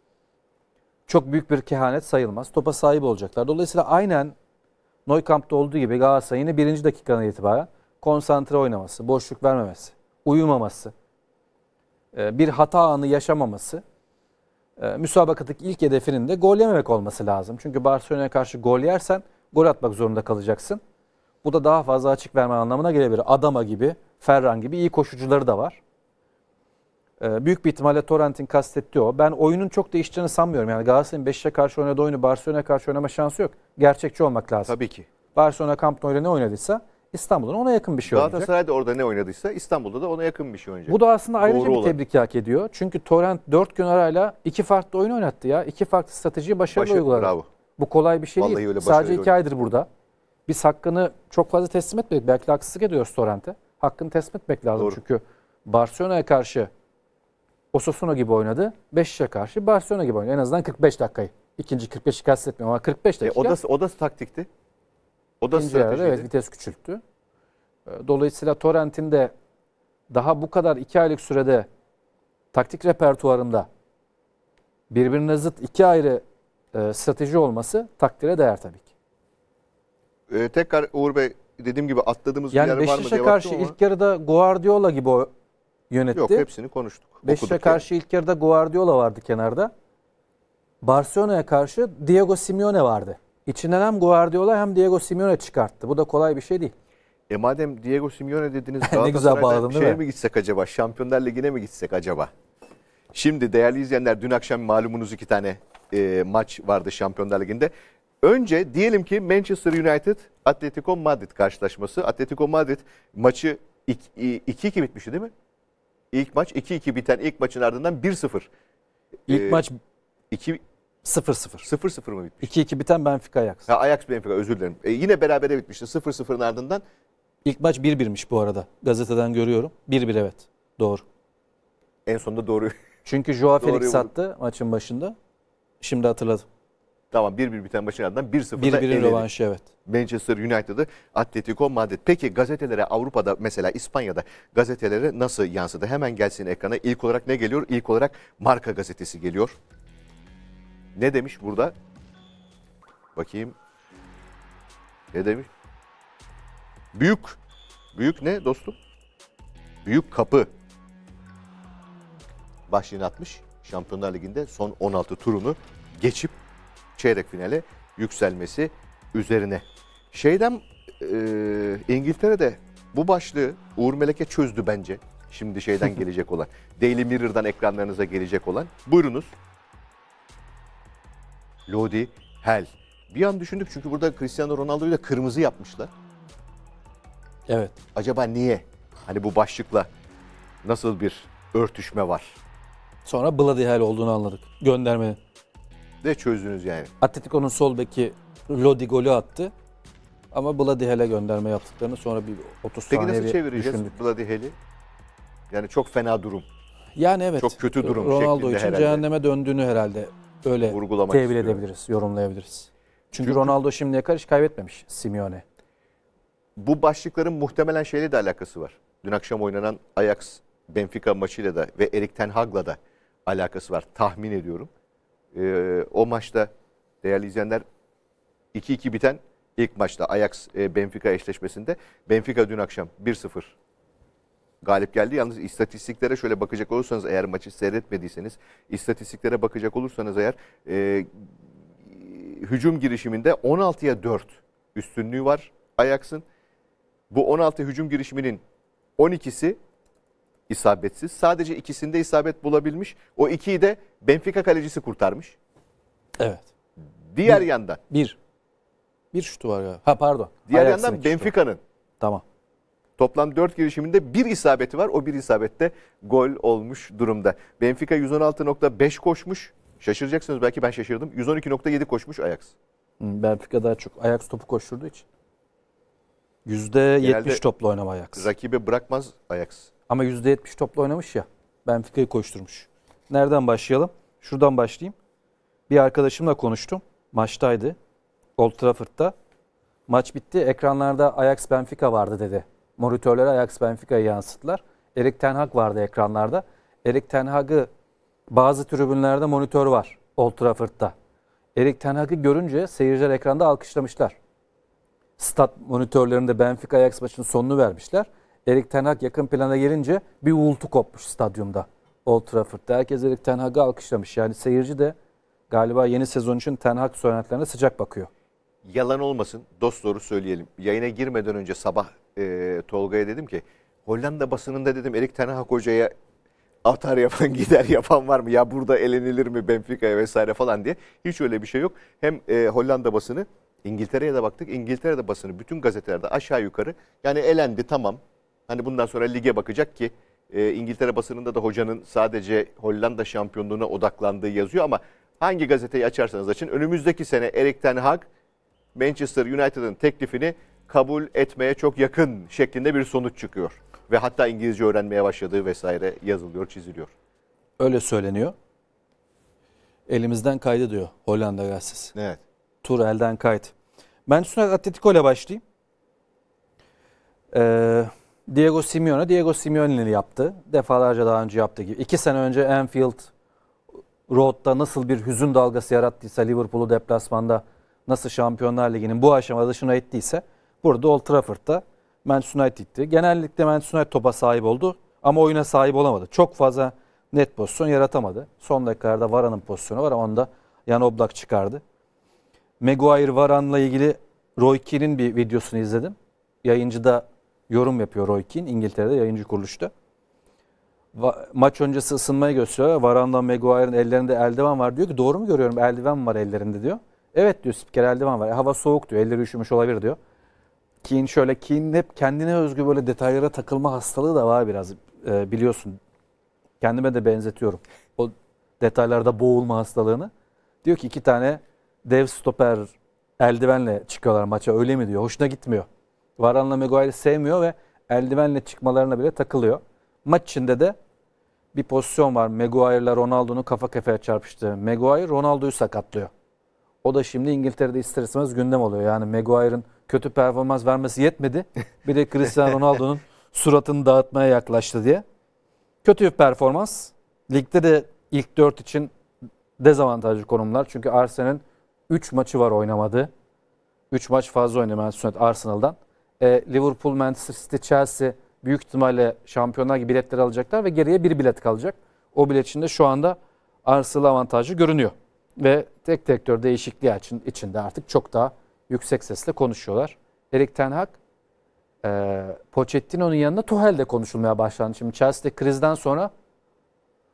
çok büyük bir kehanet sayılmaz. Topa sahip olacaklar. Dolayısıyla aynen Neukamp'ta olduğu gibi Galatasaray'ın birinci dakikadan itibaren konsantre oynaması, boşluk vermemesi, uyumaması, e, bir hata anı yaşamaması, e, müsabakadaki ilk hedefinin de gol yememek olması lazım. Çünkü Barcelona'ya karşı gol yersen gol atmak zorunda kalacaksın. Bu da daha fazla açık verme anlamına gelebilir. Adama gibi, Ferran gibi iyi koşucuları da var. Ee, büyük bir ihtimalle Torrent'in kastettiği o. Ben oyunun çok değişeceğini sanmıyorum. Yani Galatasaray'ın Beşiktaş'a karşı oynadığı oyunu Barcelona'ya karşı oynama şansı yok. Gerçekçi olmak lazım. Tabii ki. Barcelona Camp Nou'yla ne oynadıysa İstanbul'un ona yakın bir şey oynayacak. Galatasaray orada ne oynadıysa İstanbul'da da ona yakın bir şey oynayacak. Bu da aslında ayrıca Doğru bir olan. tebrik hak ediyor. Çünkü Torrent 4 gün arayla iki farklı oyun oynattı ya. İki farklı stratejiyi başarılı Başarı, uyguladı. Bravo. Bu kolay bir şey Vallahi değil. Sadece 2 aydır burada. Biz hakkını çok fazla teslim etmedik. Belki haksızlık ediyoruz Torrent'e. Hakkını teslim etmek lazım Doğru. çünkü Barcelona'ya karşı Osasuna gibi oynadı. Beşiktaş'a karşı Barcelona gibi oynadı. En azından 45 dakikayı. İkinci 45'i kastetmiyorum ama 45 dakika. E, o, da, o da taktikti. O da stratejiydi. Evet vites küçülttü. E, dolayısıyla Torrent'in de daha bu kadar iki aylık sürede taktik repertuarında birbirine zıt iki ayrı e, strateji olması takdire değer tabii ki. Ee, tekrar Uğur Bey dediğim gibi atladığımız yani bir yer var mı Yani Beşiktaş'a karşı ama... ilk yarıda Guardiola gibi o yönetti. Yok hepsini konuştuk. Beşiktaş'a karşı ilk yarıda Guardiola vardı kenarda. Barcelona'ya karşı Diego Simeone vardı. İçinden hem Guardiola hem Diego Simeone çıkarttı. Bu da kolay bir şey değil. E madem Diego Simeone dediniz <laughs> ne güzel Galatasaray'dan değil mi? mi gitsek acaba? Şampiyonlar Ligi'ne mi gitsek acaba? Şimdi değerli izleyenler dün akşam malumunuz iki tane e, maç vardı Şampiyonlar Ligi'nde. Önce diyelim ki Manchester United Atletico Madrid karşılaşması. Atletico Madrid maçı 2-2 bitmişti değil mi? İlk maç 2-2 biten ilk maçın ardından 1-0. İlk ee, maç 2 0-0. 0-0 mı bitmiş? 2-2 biten Benfica Ajax. Ha Ajax Benfica özür dilerim. E, yine berabere bitmişti. 0-0'ın ardından İlk maç 1-1'miş bu arada. Gazeteden görüyorum. 1-1 evet. Doğru. En sonunda doğru. Çünkü Joao <laughs> Felix sattı maçın başında. Şimdi hatırladım. Tamam bir bir biten Başakşehir'den 1-0'da eledi. 1 rövanşı evet. Manchester United'ı Atletico Madrid. Peki gazetelere Avrupa'da mesela İspanya'da gazetelere nasıl yansıdı? Hemen gelsin ekrana. İlk olarak ne geliyor? İlk olarak Marka gazetesi geliyor. Ne demiş burada? Bakayım. Ne demiş? Büyük. Büyük ne dostum? Büyük kapı. Başlığını atmış. Şampiyonlar Ligi'nde son 16 turunu geçip çeyrek finale yükselmesi üzerine. Şeyden e, İngiltere'de bu başlığı Uğur Meleke çözdü bence. Şimdi şeyden <laughs> gelecek olan. Daily Mirror'dan ekranlarınıza gelecek olan. Buyurunuz. Lodi Hell. Bir an düşündük çünkü burada Cristiano Ronaldo'yu da kırmızı yapmışlar. Evet. Acaba niye? Hani bu başlıkla nasıl bir örtüşme var? Sonra Bloody Hell olduğunu anladık. Gönderme de çözdünüz yani. Atletico'nun sol beki Lodi golü attı. Ama Bladihel'e gönderme yaptıklarını sonra bir 30 Peki saniye nasıl çevireceğiz düşündük. Bladihel'i? Yani çok fena durum. Yani evet. Çok kötü durum Ronaldo için herhalde. cehenneme döndüğünü herhalde öyle Vurgulamak tevil istiyorum. edebiliriz, yorumlayabiliriz. Çünkü, Çünkü Ronaldo şimdiye kadar hiç kaybetmemiş Simeone. Bu başlıkların muhtemelen şeyle de alakası var. Dün akşam oynanan Ajax Benfica maçıyla da ve Erik Ten Hag'la da alakası var tahmin ediyorum e, o maçta değerli izleyenler 2-2 biten ilk maçta Ajax e, Benfica eşleşmesinde Benfica dün akşam 1-0 galip geldi. Yalnız istatistiklere şöyle bakacak olursanız eğer maçı seyretmediyseniz istatistiklere bakacak olursanız eğer e, hücum girişiminde 16'ya 4 üstünlüğü var Ajax'ın. Bu 16 hücum girişiminin 12'si isabetsiz. Sadece ikisinde isabet bulabilmiş. O ikiyi de Benfica kalecisi kurtarmış. Evet. Diğer bir, yandan. Bir. Bir şutu var ya. Ha pardon. Diğer yandan Benfica'nın. Tamam. Toplam 4 girişiminde bir isabeti var. O bir isabette gol olmuş durumda. Benfica 116.5 koşmuş. Şaşıracaksınız belki ben şaşırdım. 112.7 koşmuş Ajax. Hmm, Benfica daha çok Ajax topu koşturduğu için. %70 Genelde toplu oynama Ajax. Rakibe bırakmaz Ajax. Ama %70 topla oynamış ya. Benfica'yı koşturmuş. Nereden başlayalım? Şuradan başlayayım. Bir arkadaşımla konuştum. Maçtaydı. Old Trafford'da. Maç bitti. Ekranlarda Ajax Benfica vardı dedi. Monitörlere Ajax Benfica'yı yansıttılar. Erik Ten Hag vardı ekranlarda. Erik Ten Hag'ı bazı tribünlerde monitör var Old Trafford'da. Erik Ten Hag'ı görünce seyirciler ekranda alkışlamışlar. Stat monitörlerinde Benfica Ajax maçının sonunu vermişler. Erik Ten Hag yakın plana gelince bir uğultu kopmuş stadyumda. Old Trafford'da. Herkes Erik Ten Hag'ı alkışlamış. Yani seyirci de galiba yeni sezon için Ten Hag söylentilerine sıcak bakıyor. Yalan olmasın. Dost doğru söyleyelim. Yayına girmeden önce sabah e, Tolga'ya dedim ki Hollanda basınında dedim Erik Ten Hag hocaya atar yapan <laughs> gider yapan var mı? Ya burada elenilir mi Benfica'ya vesaire falan diye. Hiç öyle bir şey yok. Hem e, Hollanda basını İngiltere'ye de baktık. İngiltere'de basını bütün gazetelerde aşağı yukarı yani elendi tamam Hani bundan sonra lige bakacak ki e, İngiltere basınında da hocanın sadece Hollanda şampiyonluğuna odaklandığı yazıyor ama hangi gazeteyi açarsanız açın önümüzdeki sene Erik Ten Hag Manchester United'ın teklifini kabul etmeye çok yakın şeklinde bir sonuç çıkıyor. Ve hatta İngilizce öğrenmeye başladığı vesaire yazılıyor, çiziliyor. Öyle söyleniyor. Elimizden kaydı diyor Hollanda gazetesi. Evet. Tur elden kayıt. Ben Sunak Atletico ile başlayayım. Eee Diego Simeone, Diego Simeone'li yaptı. Defalarca daha önce yaptığı gibi. İki sene önce Anfield Road'da nasıl bir hüzün dalgası yarattıysa Liverpool'u deplasmanda nasıl Şampiyonlar Ligi'nin bu aşamada dışına ettiyse burada Old Trafford'da Manchester United'ti. Genellikle Manchester United topa sahip oldu ama oyuna sahip olamadı. Çok fazla net pozisyon yaratamadı. Son dakikalarda Varan'ın pozisyonu var ama onda Yan Oblak çıkardı. Maguire Varan'la ilgili Roy Keane'in bir videosunu izledim. Yayıncı da yorum yapıyor Roy Keane İngiltere'de yayıncı kuruluşta. maç öncesi ısınmayı gösteriyor. Varanda Maguire'ın ellerinde eldiven var. Diyor ki doğru mu görüyorum eldiven var ellerinde diyor. Evet diyor spiker eldiven var. E, hava soğuk diyor. Elleri üşümüş olabilir diyor. Keane şöyle Keane'in hep kendine özgü böyle detaylara takılma hastalığı da var biraz. E, biliyorsun. Kendime de benzetiyorum. O detaylarda boğulma hastalığını. Diyor ki iki tane dev stoper eldivenle çıkıyorlar maça öyle mi diyor. Hoşuna gitmiyor. Varan'la Maguire'ı sevmiyor ve eldivenle çıkmalarına bile takılıyor. Maç içinde de bir pozisyon var. Maguire'la Ronaldo'nun kafa kafaya çarpıştı. Maguire Ronaldo'yu sakatlıyor. O da şimdi İngiltere'de ister istemez gündem oluyor. Yani Maguire'ın kötü performans vermesi yetmedi. Bir de Cristiano <laughs> Ronaldo'nun suratını dağıtmaya yaklaştı diye. Kötü bir performans. Ligde de ilk 4 için dezavantajlı konumlar. Çünkü Arsenal'in 3 maçı var oynamadı. 3 maç fazla oynamayan Sünnet Arsenal'dan e, Liverpool, Manchester City, Chelsea büyük ihtimalle şampiyonlar gibi biletleri alacaklar ve geriye bir bilet kalacak. O bilet içinde şu anda Arsenal avantajı görünüyor. Ve tek sektör değişikliği için, içinde artık çok daha yüksek sesle konuşuyorlar. Erik Ten Hag, e, Pochettino'nun yanında Tuchel de konuşulmaya başlandı. Şimdi Chelsea krizden sonra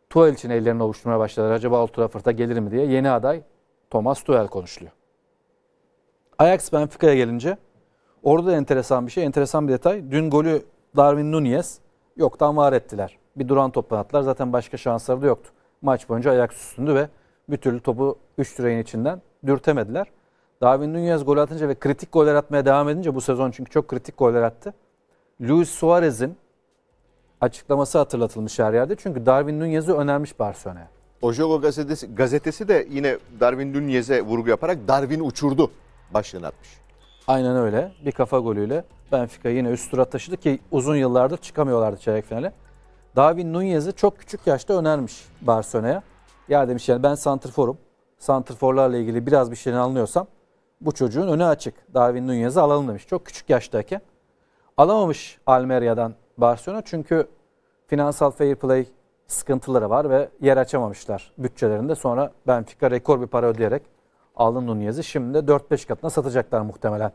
Tuchel için ellerini ovuşturmaya başladılar. Acaba Old Trafford'a gelir mi diye yeni aday Thomas Tuchel konuşuluyor. Ajax Benfica'ya gelince Orada da enteresan bir şey, enteresan bir detay. Dün golü Darwin Nunez yoktan var ettiler. Bir duran toptan attılar. Zaten başka şansları da yoktu. Maç boyunca ayak üstündü ve bir türlü topu 3 direğin içinden dürtemediler. Darwin Nunez gol atınca ve kritik goller atmaya devam edince bu sezon çünkü çok kritik goller attı. Luis Suarez'in açıklaması hatırlatılmış her yerde. Çünkü Darwin Nunez'i önermiş Barcelona'ya. Ojogo gazetesi, gazetesi de yine Darwin Nunez'e vurgu yaparak Darwin uçurdu başlığını atmış. Aynen öyle. Bir kafa golüyle Benfica yine üst tura taşıdı ki uzun yıllardır çıkamıyorlardı çeyrek finale. Davin Nunez'i çok küçük yaşta önermiş Barcelona'ya. Ya demiş yani ben santrforum. Santrforlarla ilgili biraz bir şeyini anlıyorsam bu çocuğun önü açık. Davin Nunez'i alalım demiş. Çok küçük yaştayken. Alamamış Almeria'dan Barcelona çünkü finansal fair play sıkıntıları var ve yer açamamışlar bütçelerinde. Sonra Benfica rekor bir para ödeyerek Alın Nunez'i şimdi 4-5 katına satacaklar muhtemelen.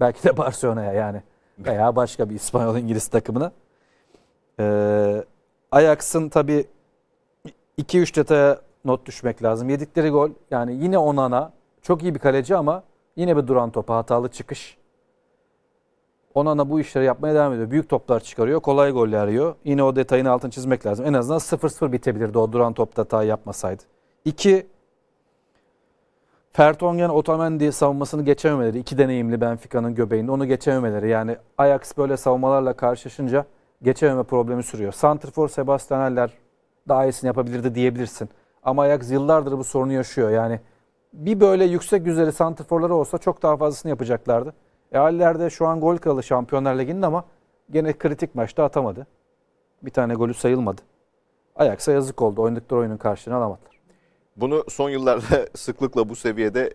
Belki de <laughs> Barcelona'ya yani. Veya başka bir İspanyol İngiliz takımına. Ee, Ajax'ın tabii 2-3 detaya not düşmek lazım. Yedikleri gol yani yine Onana çok iyi bir kaleci ama yine bir duran topa hatalı çıkış. Onana bu işleri yapmaya devam ediyor. Büyük toplar çıkarıyor. Kolay goller arıyor. Yine o detayın altını çizmek lazım. En azından 0-0 bitebilirdi o duran topta hata yapmasaydı. 2 Fertongen Otamendi savunmasını geçememeleri. iki deneyimli Benfica'nın göbeğinde onu geçememeleri. Yani Ajax böyle savunmalarla karşılaşınca geçememe problemi sürüyor. Santrfor Sebastian Haller daha iyisini yapabilirdi diyebilirsin. Ama Ajax yıllardır bu sorunu yaşıyor. Yani bir böyle yüksek yüzleri santrforları olsa çok daha fazlasını yapacaklardı. E Haller de şu an gol kralı Şampiyonlar Ligi'nde ama gene kritik maçta atamadı. Bir tane golü sayılmadı. Ajax'a yazık oldu. Oynadıkları oyunun karşılığını alamadılar. Bunu son yıllarda <laughs> sıklıkla bu seviyede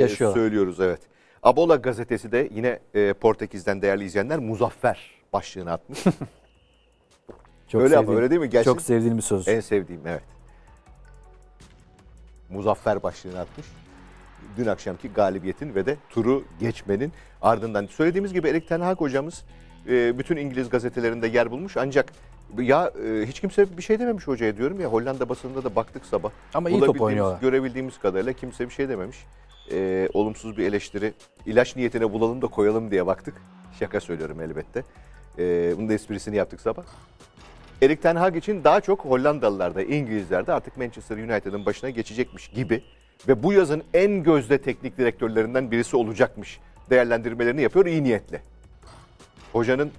e, söylüyoruz evet. Abola gazetesi de yine e, Portekiz'den değerli izleyenler muzaffer başlığını atmış. <laughs> Çok öyle sevdiğim, öyle değil mi? Gerçi çok sevdiğim bir söz. En sevdiğim evet. Muzaffer başlığını atmış. Dün akşamki galibiyetin ve de turu geçmenin ardından. Söylediğimiz gibi Erik Ten Hag hocamız e, bütün İngiliz gazetelerinde yer bulmuş. Ancak ya e, hiç kimse bir şey dememiş hocaya diyorum ya Hollanda basınında da baktık sabah. Ama iyi top oynuyorlar. Görebildiğimiz kadarıyla kimse bir şey dememiş. E, olumsuz bir eleştiri İlaç niyetine bulalım da koyalım diye baktık. Şaka söylüyorum elbette. E, bunun da esprisini yaptık sabah. Erik Ten Hag için daha çok Hollandalılarda, İngilizlerde artık Manchester United'ın başına geçecekmiş gibi ve bu yazın en gözde teknik direktörlerinden birisi olacakmış değerlendirmelerini yapıyor iyi niyetle. Hocanın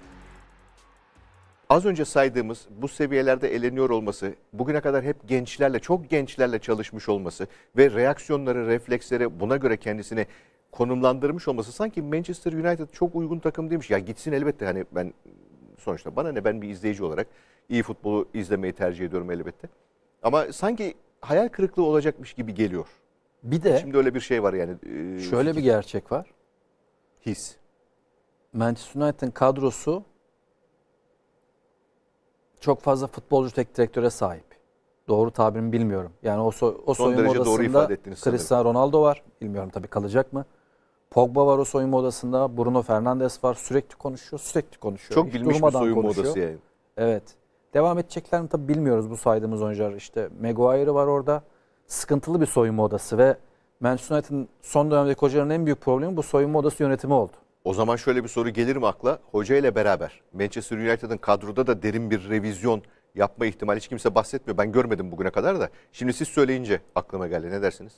az önce saydığımız bu seviyelerde eleniyor olması, bugüne kadar hep gençlerle, çok gençlerle çalışmış olması ve reaksiyonları, refleksleri buna göre kendisini konumlandırmış olması sanki Manchester United çok uygun takım değilmiş. Ya gitsin elbette hani ben sonuçta bana ne ben bir izleyici olarak iyi futbolu izlemeyi tercih ediyorum elbette. Ama sanki hayal kırıklığı olacakmış gibi geliyor. Bir de şimdi öyle bir şey var yani. E, şöyle bir gerçek var. His. Manchester United'ın kadrosu çok fazla futbolcu tek direktöre sahip. Doğru tabirimi bilmiyorum. Yani o, so o soyunma odasında Cristiano Ronaldo var. Bilmiyorum tabii kalacak mı? Pogba var o soyunma odasında. Bruno Fernandes var. Sürekli konuşuyor, sürekli konuşuyor. Çok Hiç bilmiş bir soyunma konuşuyor. odası yani. Evet. Devam edecekler mi tabii bilmiyoruz bu saydığımız oyuncular. İşte Maguire var orada. Sıkıntılı bir soyunma odası ve Manchester United'ın son dönemdeki hocaların en büyük problemi bu soyunma odası yönetimi oldu. O zaman şöyle bir soru gelir mi akla? Hoca ile beraber Manchester United'ın kadroda da derin bir revizyon yapma ihtimali hiç kimse bahsetmiyor. Ben görmedim bugüne kadar da. Şimdi siz söyleyince aklıma geldi. Ne dersiniz?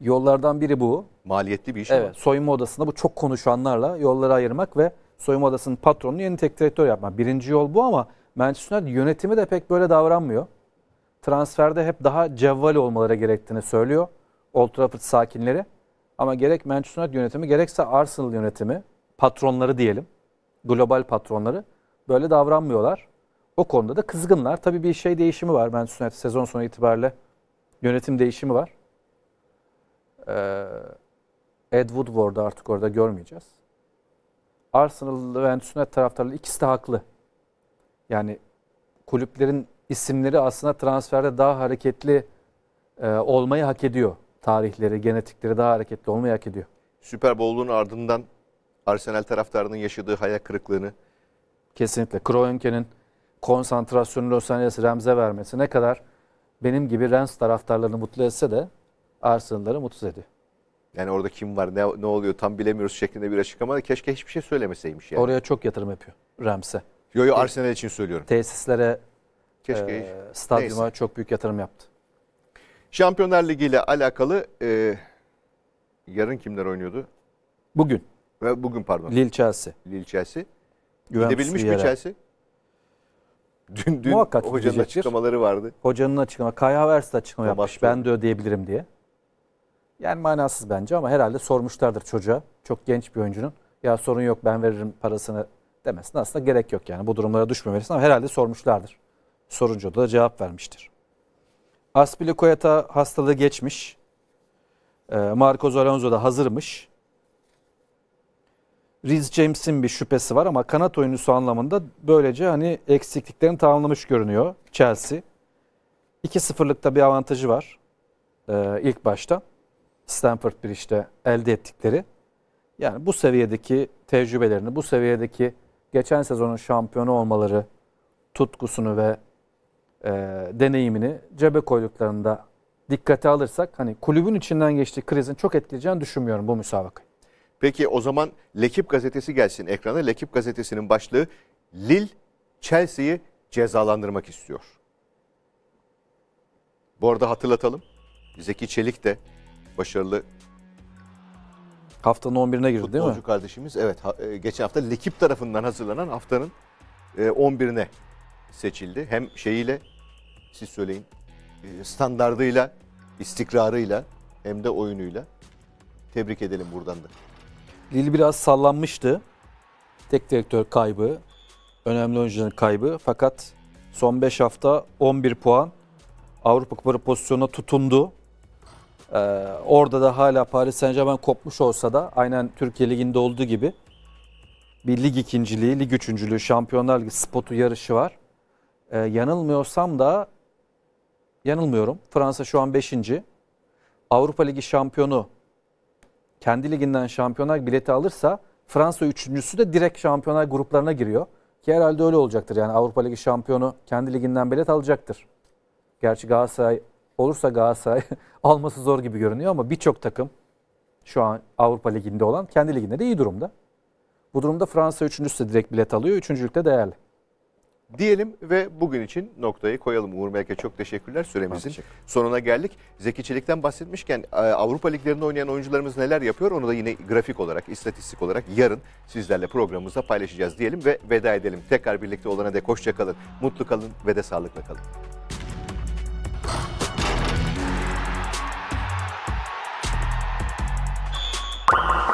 Yollardan biri bu. Maliyetli bir iş evet, ama. Soyunma odasında bu çok konuşanlarla yolları ayırmak ve soyunma odasının patronunu yeni tek direktör yapmak. Birinci yol bu ama Manchester United yönetimi de pek böyle davranmıyor. Transferde hep daha cevval olmaları gerektiğini söylüyor Old Trafford sakinleri. Ama gerek Manchester United yönetimi gerekse Arsenal yönetimi patronları diyelim, global patronları böyle davranmıyorlar. O konuda da kızgınlar. Tabii bir şey değişimi var. Ben sünnet sezon sonu itibariyle yönetim değişimi var. Ee, Ed Woodward'ı artık orada görmeyeceğiz. Arsenal ve sünnet taraftarları ikisi de haklı. Yani kulüplerin isimleri aslında transferde daha hareketli e, olmayı hak ediyor. Tarihleri, genetikleri daha hareketli olmayı hak ediyor. Süper Bowl'un ardından Arsenal taraftarının yaşadığı hayal kırıklığını. Kesinlikle. Kroenke'nin konsantrasyonunu Los Angeles Rams'e vermesi ne kadar benim gibi Rams taraftarlarını mutlu etse de Arsenal'ları mutsuz ediyor. Yani orada kim var, ne, ne oluyor tam bilemiyoruz şeklinde bir açıklama. Keşke hiçbir şey söylemeseymiş yani. Oraya çok yatırım yapıyor Rams'e. Yo yo Arsenal için söylüyorum. Tesislere, Keşke e, stadyuma Neyse. çok büyük yatırım yaptı. Şampiyonlar Ligi ile alakalı e, yarın kimler oynuyordu? Bugün. Ve bugün pardon. Lille Chelsea. Lille Chelsea. Juventus Gidebilmiş mi Chelsea? Dün, dün Muhakkak hocanın gidecektir. açıklamaları vardı. Hocanın açıklama. Kai Havertz açıklama Thomas yapmış. Ben de ödeyebilirim diye. Yani manasız bence ama herhalde sormuşlardır çocuğa. Çok genç bir oyuncunun. Ya sorun yok ben veririm parasını demesine aslında gerek yok yani. Bu durumlara düşmemelisin ama herhalde sormuşlardır. Sorunca da cevap vermiştir. Aspilicueta hastalığı geçmiş. Ee, Marcos Alonso da hazırmış. Riz James'in bir şüphesi var ama kanat oyuncusu anlamında böylece hani eksikliklerini tamamlamış görünüyor Chelsea. 2-0'lıkta bir avantajı var ee, ilk başta. Stanford bir işte elde ettikleri. Yani bu seviyedeki tecrübelerini, bu seviyedeki geçen sezonun şampiyonu olmaları tutkusunu ve e, deneyimini cebe koyduklarında dikkate alırsak hani kulübün içinden geçtiği krizin çok etkileyeceğini düşünmüyorum bu müsabakayı. Peki o zaman Lekip gazetesi gelsin ekrana. Lekip gazetesinin başlığı Lil Chelsea'yi cezalandırmak istiyor. Bu arada hatırlatalım. Zeki Çelik de başarılı Haftanın 11'ine girdi değil mi? Futbolcu kardeşimiz evet e, geçen hafta Lekip tarafından hazırlanan haftanın 11'ine e, seçildi. Hem şeyiyle siz söyleyin e, standardıyla, istikrarıyla hem de oyunuyla. Tebrik edelim buradan da. Lille biraz sallanmıştı. Tek direktör kaybı, önemli oyuncuların kaybı. Fakat son 5 hafta 11 puan Avrupa kupası pozisyonuna tutundu. Ee, orada da hala Paris Saint Germain kopmuş olsa da aynen Türkiye Ligi'nde olduğu gibi bir lig ikinciliği, lig üçüncülüğü, şampiyonlar ligi spotu yarışı var. Ee, yanılmıyorsam da yanılmıyorum. Fransa şu an beşinci. Avrupa Ligi şampiyonu kendi liginden şampiyonlar bileti alırsa Fransa üçüncüsü de direkt şampiyonlar gruplarına giriyor. Ki herhalde öyle olacaktır. Yani Avrupa Ligi şampiyonu kendi liginden bilet alacaktır. Gerçi Galatasaray olursa Galatasaray <laughs> alması zor gibi görünüyor ama birçok takım şu an Avrupa Ligi'nde olan kendi liginde de iyi durumda. Bu durumda Fransa üçüncüsü de direkt bilet alıyor. Üçüncülükte de değerli diyelim ve bugün için noktayı koyalım. Uğur Melke çok teşekkürler. Süremizin teşekkür. sonuna geldik. Zeki Çelik'ten bahsetmişken e, Avrupa Liglerinde oynayan oyuncularımız neler yapıyor onu da yine grafik olarak, istatistik olarak yarın sizlerle programımızda paylaşacağız diyelim ve veda edelim. Tekrar birlikte olana dek hoşça kalın, mutlu kalın ve de sağlıkla kalın. you